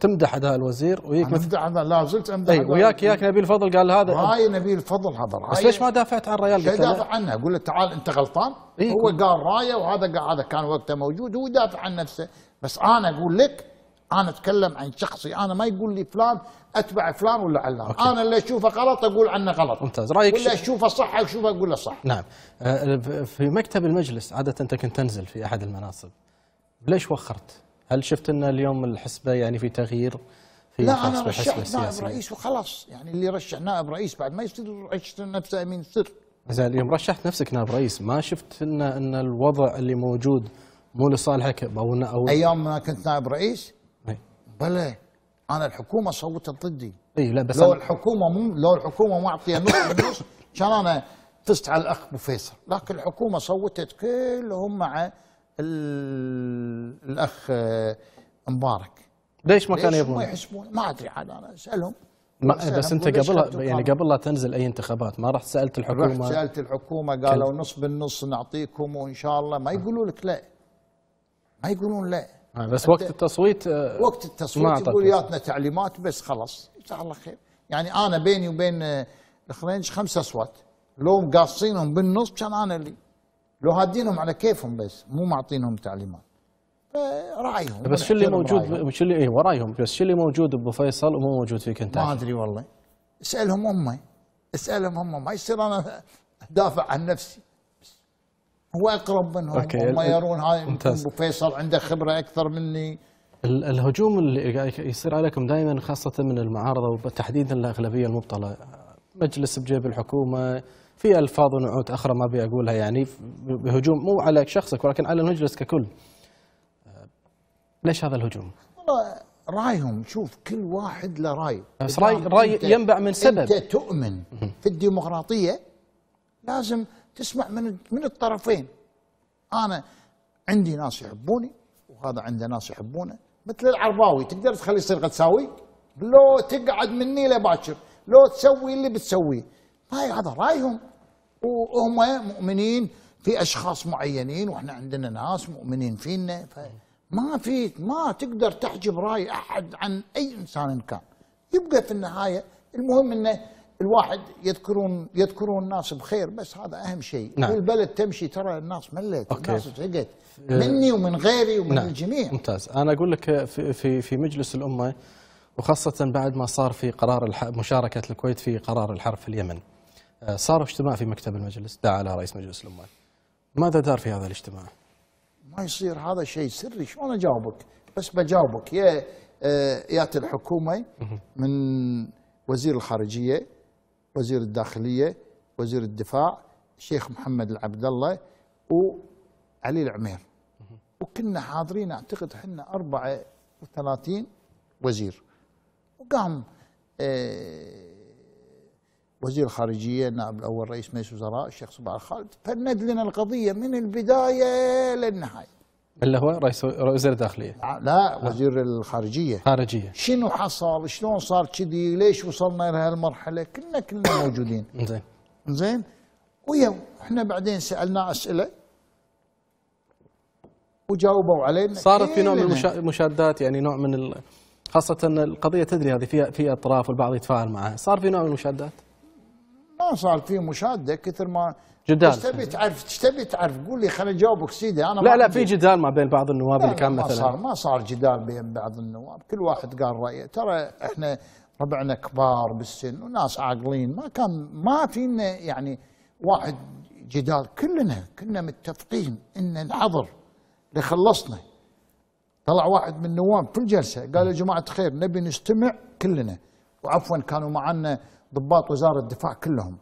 تمدح اداء الوزير ويك مثل أمدح لا زلت امدح اي وياك وياك نبيل فضل قال هذا هاي نبيل فضل هذا رايه بس ليش ما دافعت عن الريال؟ ليش دافع عنه اقول له تعال انت غلطان إيه هو قال رايه وهذا قال هذا كان وقته موجود هو يدافع عن نفسه بس انا اقول لك انا اتكلم عن شخصي انا ما يقول لي فلان اتبع فلان ولا علان أوكي. انا اللي اشوفه غلط اقول عنه غلط ممتاز رايك ولا اشوفه صح اشوفه اقول له صح نعم آه، في مكتب المجلس عاده انت كنت تنزل في احد المناصب ليش وخرت هل شفت ان اليوم الحسبه يعني في تغيير في لا انا رشحت نائب رئيس وخلاص يعني اللي رشح نائب رئيس بعد ما يصير رشحت نفسه امين سر زين اليوم رشحت نفسك نائب رئيس ما شفت ان ان الوضع اللي موجود مو لصالحك او او ايام ما كنت نائب رئيس بلى انا الحكومه صوتت ضدي اي لا بس لو الحكومه مو لو الحكومه ما اعطيها نص بالنص كان انا فزت على الاخ ابو فيصل لكن الحكومه صوتت كلهم مع الاخ آه، مبارك ليش ما كانوا يبون؟ ما يحسبون ما ادري عاد انا اسالهم ما بس انت قبل يعني قبل لا تنزل اي انتخابات ما رحت سالت الحكومه رحت سالت الحكومه قالوا نص بالنص نعطيكم وان شاء الله ما يقولوا لك لا ما يقولون لا آه، بس وقت التصويت آه، وقت التصويت يقول ياتنا تعليمات بس خلاص جزاه الله خير يعني انا بيني وبين آه، الخرينج خمس اصوات لو مقاصينهم بالنص كان انا اللي لو هادينهم على كيفهم بس مو معطينهم تعليمات رايهم بس شو اللي موجود شو اللي ايه ورايهم بس شو اللي موجود ابو فيصل ومو موجود في كنتاكي ما ادري والله اسالهم امي اسالهم هم ما يصير انا ادافع عن نفسي هو اقرب منهم أوكي. هم يرون هاي ممتاز. ابو فيصل عنده خبره اكثر مني الهجوم اللي يصير عليكم دائما خاصه من المعارضه وتحديدا الاغلبيه المبطله مجلس بجيب الحكومه في الفاظ ونعوت اخرى ما ابي اقولها يعني بهجوم مو على شخصك ولكن على المجلس ككل ليش هذا الهجوم؟ والله رايهم شوف كل واحد له راي بس راي راي ينبع من سبب انت تؤمن في الديمقراطيه لازم تسمع من من الطرفين انا عندي ناس يحبوني وهذا عنده ناس يحبونه مثل العرباوي تقدر تخلي صيغه تساوي لو تقعد مني لباكر لو تسوي اللي بتسويه هاي هذا رايهم وهم مؤمنين في اشخاص معينين واحنا عندنا ناس مؤمنين فينا فما في ما تقدر تحجب راي احد عن اي انسان إن كان يبقى في النهايه المهم انه الواحد يذكرون يذكرون الناس بخير بس هذا اهم شيء نعم. والبلد تمشي ترى الناس ملت أوكي. الناس زهقت آه. مني ومن غيري ومن نعم. الجميع ممتاز انا اقول لك في في, في مجلس الامه وخاصه بعد ما صار في قرار الح... مشاركه الكويت في قرار الحرب في اليمن آه، صار اجتماع في مكتب المجلس دعا له رئيس مجلس الامه ماذا دار في هذا الاجتماع ما يصير هذا شيء سري شلون اجاوبك بس بجاوبك يا آه، يات الحكومه من وزير الخارجيه وزير الداخليه وزير الدفاع الشيخ محمد العبد الله وعلي العمير وكنا حاضرين اعتقد احنا 34 وزير وقام آه، وزير الخارجيه نائب الاول رئيس مجلس الوزراء الشيخ صباح الخالد فند لنا القضيه من البدايه للنهايه اللي هو رئيس وزير الداخليه لا وزير الخارجيه خارجيه شنو حصل شلون صار كذي ليش وصلنا لهالمرحله كنا كلنا موجودين زين زين ويا احنا بعدين سالنا اسئله وجاوبوا علينا صارت في نوع من المشادات يعني نوع من خاصه ان القضيه تدري هذه فيها في اطراف والبعض يتفاعل معها صار في نوع من المشادات ما صار في مشاده كثر ما جدال ايش تبي تعرف ايش تبي تعرف قول لي خليني اجاوبك سيدي انا لا لا في جدال ما بين بعض النواب اللي كان ما مثلا ما صار ما صار جدال بين بعض النواب كل واحد قال رايه ترى احنا ربعنا كبار بالسن وناس عاقلين ما كان ما فينا يعني واحد جدال كلنا كنا متفقين ان نحضر اللي خلصنا طلع واحد من النواب في الجلسه قال يا جماعه خير نبي نستمع كلنا وعفوا كانوا معنا ضباط وزاره الدفاع كلهم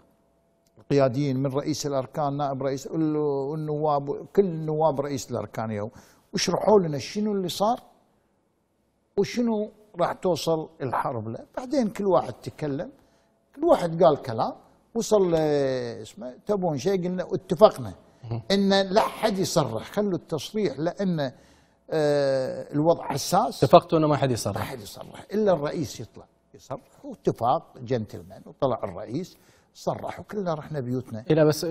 قياديين من رئيس الاركان نائب رئيس النواب كل نواب رئيس الاركان يوم وشرحوا لنا شنو اللي صار وشنو راح توصل الحرب له بعدين كل واحد تكلم كل واحد قال كلام وصل اسمه تبون شيء قلنا اتفقنا ان لا حد يصرح خلوا التصريح لان آه، الوضع حساس اتفقتوا انه ما حد يصرح ما حد يصرح الا الرئيس يطلع يصرح واتفاق جنتلمان وطلع الرئيس صرح وكلنا رحنا بيوتنا لا بس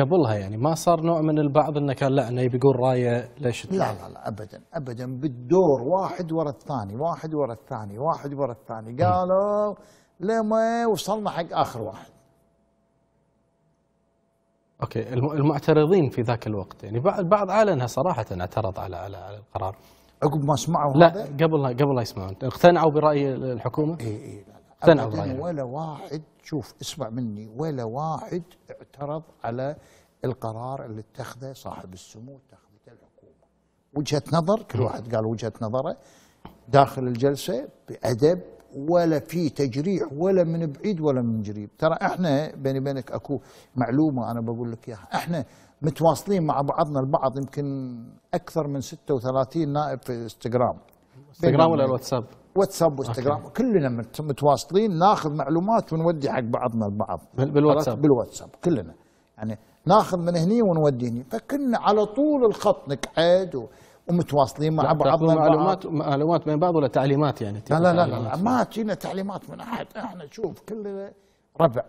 قبلها يعني ما صار نوع من البعض انه كان لا انه يبي يقول رايه ليش لا لا لا ابدا ابدا بالدور واحد ورا الثاني واحد ورا الثاني واحد ورا الثاني قالوا لما وصلنا حق اخر واحد اوكي المعترضين في ذاك الوقت يعني البعض اعلنها صراحه اعترض على على القرار عقب ما سمعوا لا قبل قبل لا يسمعون اقتنعوا براي الحكومه؟ اي اي اقتنعوا براي ولا واحد شوف اسمع مني ولا واحد اعترض على القرار اللي اتخذه صاحب السمو اتخذته الحكومه وجهه نظر كل واحد قال وجهه نظره داخل الجلسه بادب ولا في تجريح ولا من بعيد ولا من قريب ترى احنا بيني بينك اكو معلومه انا بقول لك اياها احنا متواصلين مع بعضنا البعض يمكن اكثر من 36 نائب في انستغرام انستغرام ولا الواتساب؟ واتساب وانستغرام كلنا متواصلين ناخذ معلومات ونودي حق بعضنا البعض بالواتساب بالواتساب كلنا يعني ناخذ من هني ونودي هني فكنا على طول الخط نقعد و... ومتواصلين مع بعضنا معلومات معلومات بين بعض ولا تعليمات يعني لا لا لا, لا, لا ما تجينا تعليمات من احد احنا شوف كلنا ربع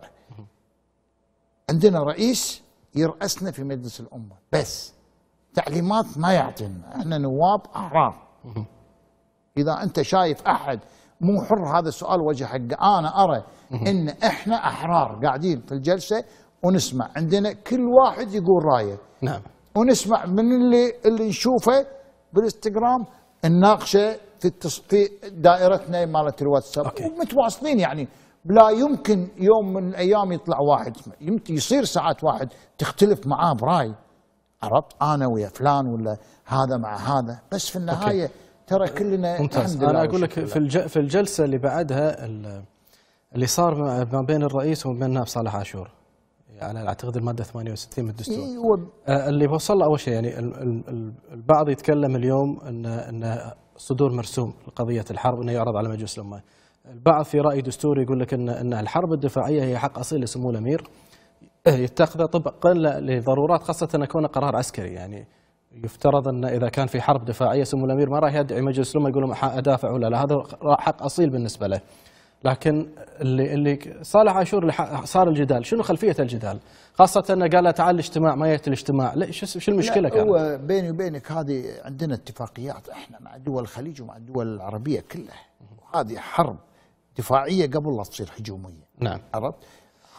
عندنا رئيس يرأسنا في مجلس الأمة بس تعليمات ما يعطينا احنا نواب أحرار إذا أنت شايف أحد مو حر هذا السؤال وجه حقه أنا أرى إن إحنا أحرار قاعدين في الجلسة ونسمع عندنا كل واحد يقول رايه نعم ونسمع من اللي اللي نشوفه بالانستغرام نناقشه في التص... في دائرتنا مالت الواتساب أوكي. ومتواصلين يعني لا يمكن يوم من الايام يطلع واحد يمكن يصير ساعات واحد تختلف معاه براي عرفت انا ويا فلان ولا هذا مع هذا بس في النهايه أوكي. ترى أه، كلنا ممتاز انا اقول لك في في الجلسه اللي بعدها اللي صار ما بين الرئيس وما بين النائب صالح عاشور على يعني اعتقد الماده 68 من الدستور إيوه. اللي بوصل له اول شيء يعني البعض يتكلم اليوم ان ان صدور مرسوم لقضيه الحرب انه يعرض على مجلس الامه البعض في رأي دستوري يقول لك أن, أن الحرب الدفاعية هي حق أصيل لسمو الأمير إيه، يتخذه طبقا لضرورات خاصة أن يكون قرار عسكري يعني يفترض أن إذا كان في حرب دفاعية سمو الأمير ما راح يدعي مجلس الأمة يقول لهم أدافع ولا لا هذا حق أصيل بالنسبة له لكن اللي اللي صالح عاشور صار الجدال شنو خلفيه الجدال خاصه انه قال تعال الاجتماع ما ياتي الاجتماع شو المشكله كانت هو بيني وبينك هذه عندنا اتفاقيات احنا مع دول الخليج ومع الدول العربيه كلها وهذه حرب دفاعيه قبل لا تصير هجوميه نعم عرفت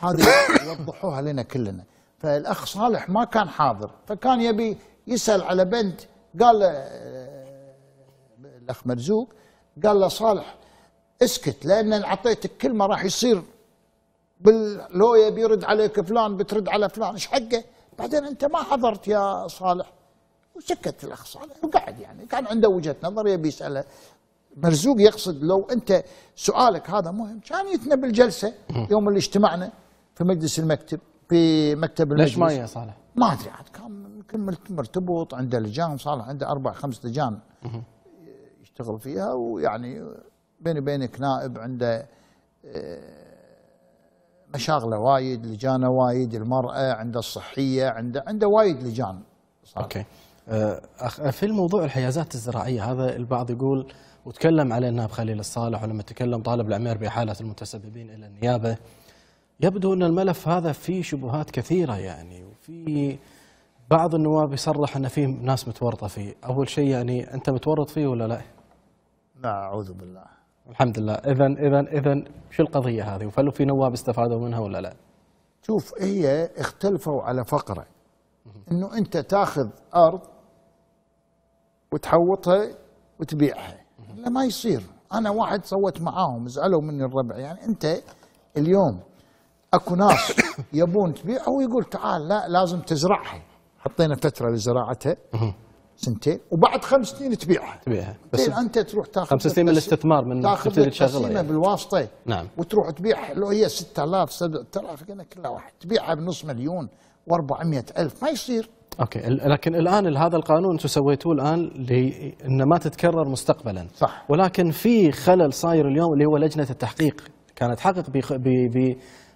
هذه يوضحوها لنا كلنا فالاخ صالح ما كان حاضر فكان يبي يسال على بنت قال آه، الاخ مرزوق قال له صالح اسكت لان اعطيتك كلمه راح يصير يبي بيرد عليك فلان بترد على فلان ايش حقه؟ بعدين انت ما حضرت يا صالح وسكت الاخ صالح وقعد يعني كان عنده وجهه نظر يبي يساله مرزوق يقصد لو انت سؤالك هذا مهم كان يتنا بالجلسه يوم اللي اجتمعنا في مجلس المكتب في مكتب المجلس ليش ما يا صالح؟ ما ادري عاد كان يمكن مرتبط عنده لجان صالح عنده اربع خمس لجان يشتغل فيها ويعني بيني وبينك نائب عنده آه، مشاغله وايد لجانه وايد المراه عنده الصحيه عنده عنده وايد لجان صالح اوكي آه، أخ في الموضوع الحيازات الزراعيه هذا البعض يقول وتكلم عليه النائب خليل الصالح ولما تكلم طالب العمير باحاله المتسببين الى النيابه يبدو ان الملف هذا فيه شبهات كثيره يعني وفي بعض النواب يصرح ان فيه ناس متورطه فيه، اول شيء يعني انت متورط فيه ولا لا؟ لا اعوذ بالله. الحمد لله، اذا اذا اذا شو القضيه هذه؟ وفلو في نواب استفادوا منها ولا لا؟ شوف هي اختلفوا على فقره انه انت تاخذ ارض وتحوطها وتبيعها لا ما يصير انا واحد صوت معاهم زعلوا مني الربع يعني انت اليوم اكو ناس يبون تبيعها ويقول تعال لا لازم تزرعها حطينا فتره لزراعتها سنتين وبعد خمس سنين تبيعها تبيعها بس انت تروح تاخذ خمس سنين من الاستثمار من تاخذ يعني. بالواسطه نعم وتروح تبيعها لو هي 6000 7000 كلها واحد تبيعها بنص مليون و400 ألف ما يصير اوكي لكن الان هذا القانون انتم سويتوه الان لان ما تتكرر مستقبلا صح ولكن في خلل صاير اليوم اللي هو لجنه التحقيق كانت تحقق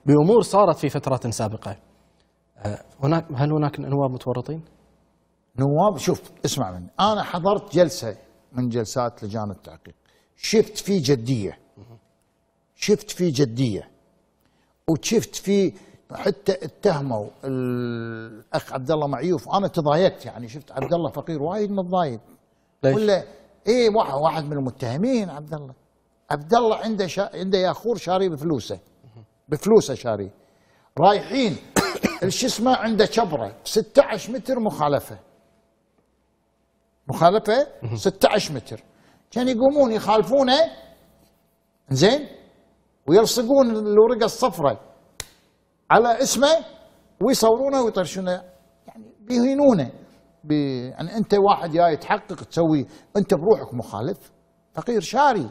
بامور صارت في فترات سابقه أه، هناك هل هناك نواب متورطين؟ نواب شوف اسمع مني انا حضرت جلسه من جلسات لجان التحقيق شفت في جديه شفت في جديه وشفت في حتى اتهموا الاخ عبد الله معيوف انا تضايقت يعني شفت عبد الله فقير وايد متضايق ولا ايه واحد واحد من المتهمين عبد الله عبد الله عنده شا... عنده ياخور شاري بفلوسه بفلوسه شاري رايحين شو اسمه عنده شبره 16 متر مخالفه مخالفه 16 متر كان يقومون يخالفونه زين ويلصقون الورقه الصفراء على اسمه ويصورونه ويطرشونه يعني بيهينونه يعني انت واحد جاي تحقق تسوي انت بروحك مخالف فقير شاري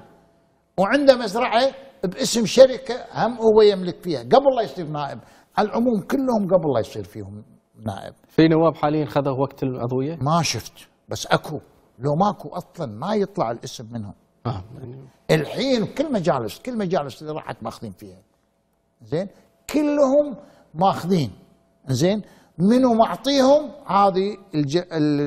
وعنده مزرعه باسم شركه هم هو يملك فيها قبل لا يصير نائب على العموم كلهم قبل لا يصير فيهم نائب في نواب حاليا خذوا وقت العضويه؟ ما شفت بس اكو لو ماكو اصلا ما يطلع الاسم منهم آه. يعني الحين كل مجالس كل مجالس اللي راحت ماخذين فيها زين كلهم ماخذين زين منو معطيهم هذه الج...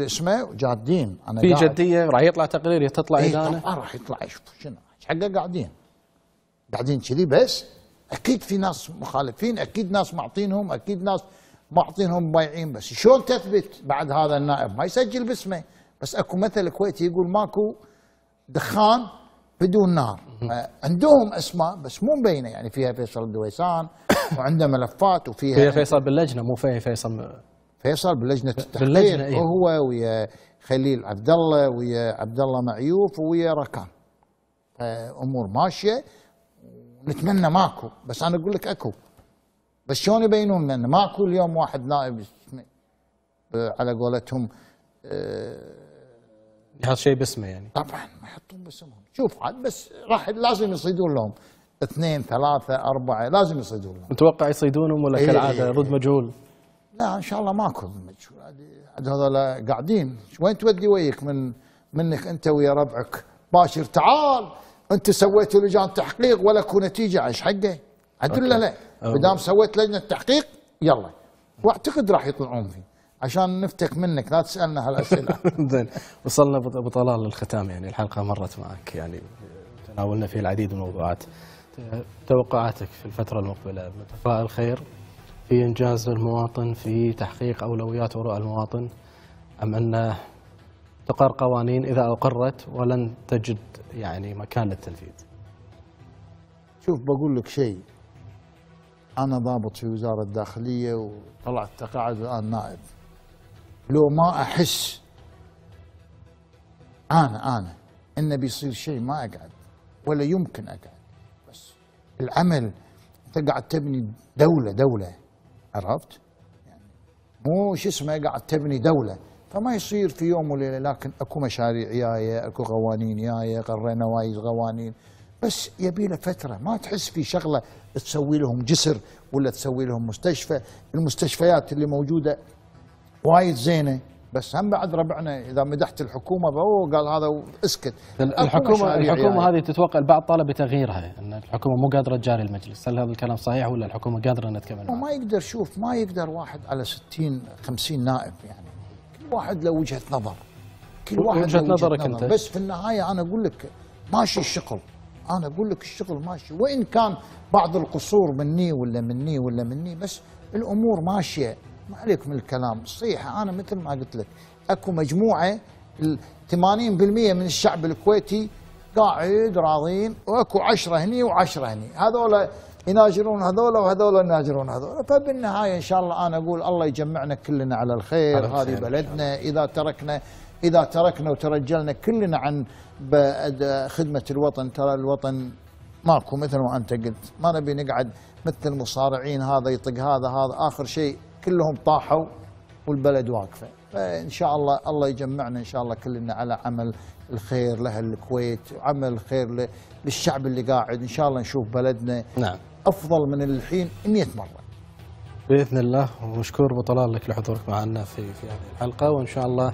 اسمه جادين انا في جديه راح يطلع تقرير تطلع ادانه إيه راح يطلع شوف شنو حقه قاعدين قاعدين كذي بس اكيد في ناس مخالفين اكيد ناس معطينهم اكيد ناس معطينهم بايعين بس شلون تثبت بعد هذا النائب ما يسجل باسمه بس اكو مثل كويتي يقول ماكو دخان بدون نار عندهم اسماء بس مو مبينه يعني فيها فيصل الدويسان وعنده ملفات وفيها في يعني فيصل باللجنه مو في فيصل فيصل باللجنه التحقيق باللجنة إيه؟ وهو ويا خليل عبد الله ويا عبد الله معيوف ويا ركان امور ماشيه نتمنى ماكو بس انا اقول لك اكو بس شلون يبينون لنا ماكو اليوم واحد نائب على قولتهم آه، يحط شيء باسمه يعني طبعا ما يحطون باسمهم شوف عاد بس راح لازم يصيدون لهم اثنين ثلاثة أربعة لازم يصيدون متوقع يصيدونهم ولا إيه،, إيه كالعادة إيه ضد مجهول؟ لا إن شاء الله ماكو ضد مجهول عاد هذول قاعدين وين تودي ويك من منك أنت ويا ربعك باشر تعال أنت سويت لجان تحقيق ولا كو نتيجة عش حقه عدل ولا لا؟ ما دام سويت لجنة تحقيق يلا واعتقد راح يطلعون فيه عشان نفتك منك لا تسالنا هالاسئله زين وصلنا ابو طلال للختام يعني الحلقه مرت معك يعني تناولنا فيها العديد من الموضوعات توقعاتك في الفترة المقبلة متفائل خير في إنجاز المواطن في تحقيق أولويات ورؤى المواطن أم أن تقر قوانين إذا أقرت ولن تجد يعني مكان للتنفيذ شوف بقول لك شيء أنا ضابط في وزارة الداخلية وطلعت تقاعد الآن نائب لو ما أحس أنا أنا إنه بيصير شيء ما أقعد ولا يمكن أقعد العمل انت قاعد تبني دوله دوله عرفت؟ يعني مو شو اسمه قاعد تبني دوله فما يصير في يوم وليله لكن اكو مشاريع جايه اكو قوانين جايه قرينا وايد قوانين بس يبي له فتره ما تحس في شغله تسوي لهم جسر ولا تسوي لهم مستشفى المستشفيات اللي موجوده وايد زينه بس هم بعد ربعنا اذا مدحت الحكومه بو قال هذا اسكت الحكومه الحكومه يعني. هذه تتوقع البعض طالب بتغييرها ان الحكومه مو قادره تجاري المجلس هل هذا الكلام صحيح ولا الحكومه قادره انها تكمل ما يقدر شوف ما يقدر واحد على 60 50 نائب يعني كل واحد له وجهه نظر كل واحد وجهه نظرك نظر. انت بس في النهايه انا اقول لك ماشي الشغل انا اقول لك الشغل ماشي وان كان بعض القصور مني ولا مني ولا مني بس الامور ماشيه ما عليك من الكلام صيحة أنا مثل ما قلت لك أكو مجموعة 80% من الشعب الكويتي قاعد راضين واكو عشرة هني وعشرة هني هذول يناجرون هذول وهذول يناجرون هذول فبالنهاية إن شاء الله أنا أقول الله يجمعنا كلنا على الخير هذه بلدنا إذا تركنا إذا تركنا وترجلنا كلنا عن خدمة الوطن ترى الوطن ماكو مثل ما أنت قلت ما نبي نقعد مثل المصارعين هذا يطق هذا هذا آخر شيء كلهم طاحوا والبلد واقفه فان شاء الله الله يجمعنا ان شاء الله كلنا على عمل الخير لاهل الكويت وعمل الخير للشعب اللي قاعد ان شاء الله نشوف بلدنا نعم افضل من الحين 100 مره باذن الله ومشكور بطلال لك لحضورك معنا في في هذه الحلقه وان شاء الله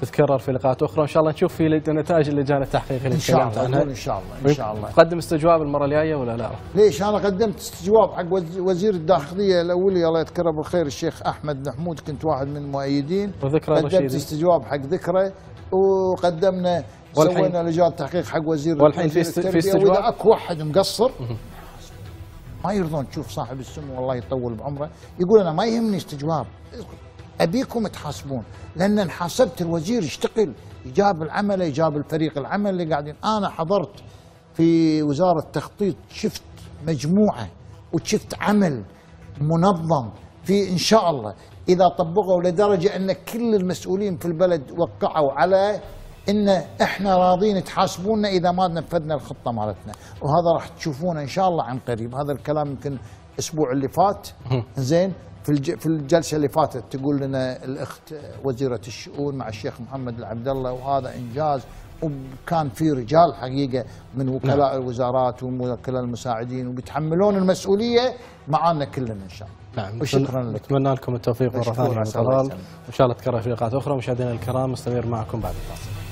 تتكرر في لقاءات اخرى وان شاء الله نشوف في النتائج اللي جانا التحقيق اللي شاء الله ان شاء الله ان شاء الله تقدم استجواب المره الجايه ولا لا؟ ليش انا قدمت استجواب حق وزير الداخليه الاولي الله يذكره بالخير الشيخ احمد محمود كنت واحد من المؤيدين وذكرى قدمت رشيدي. استجواب حق ذكرى وقدمنا سوينا لجان تحقيق حق وزير والحين في, في استجواب واذا اكو واحد مقصر ما يرضون تشوف صاحب السمو الله يطول بعمره يقول انا ما يهمني استجواب ابيكم تحاسبون لان انحاسبت الوزير يشتغل يجاب العمل يجاب الفريق العمل اللي قاعدين انا حضرت في وزاره التخطيط شفت مجموعه وشفت عمل منظم في ان شاء الله اذا طبقوا لدرجه ان كل المسؤولين في البلد وقعوا على ان احنا راضين تحاسبونا اذا ما نفذنا الخطه مالتنا وهذا راح تشوفونه ان شاء الله عن قريب هذا الكلام يمكن الاسبوع اللي فات زين في في الجلسه اللي فاتت تقول لنا الاخت وزيره الشؤون مع الشيخ محمد العبد الله وهذا انجاز وكان في رجال حقيقه من وكلاء نعم. الوزارات ووكلاء المساعدين وبيتحملون المسؤوليه معانا كلنا ان شاء الله. نعم وشكرا لكم. نتمنى لكم التوفيق مره ثانيه وان شاء الله تكرر في لقاءات اخرى مشاهدينا الكرام مستمر معكم بعد الفاصل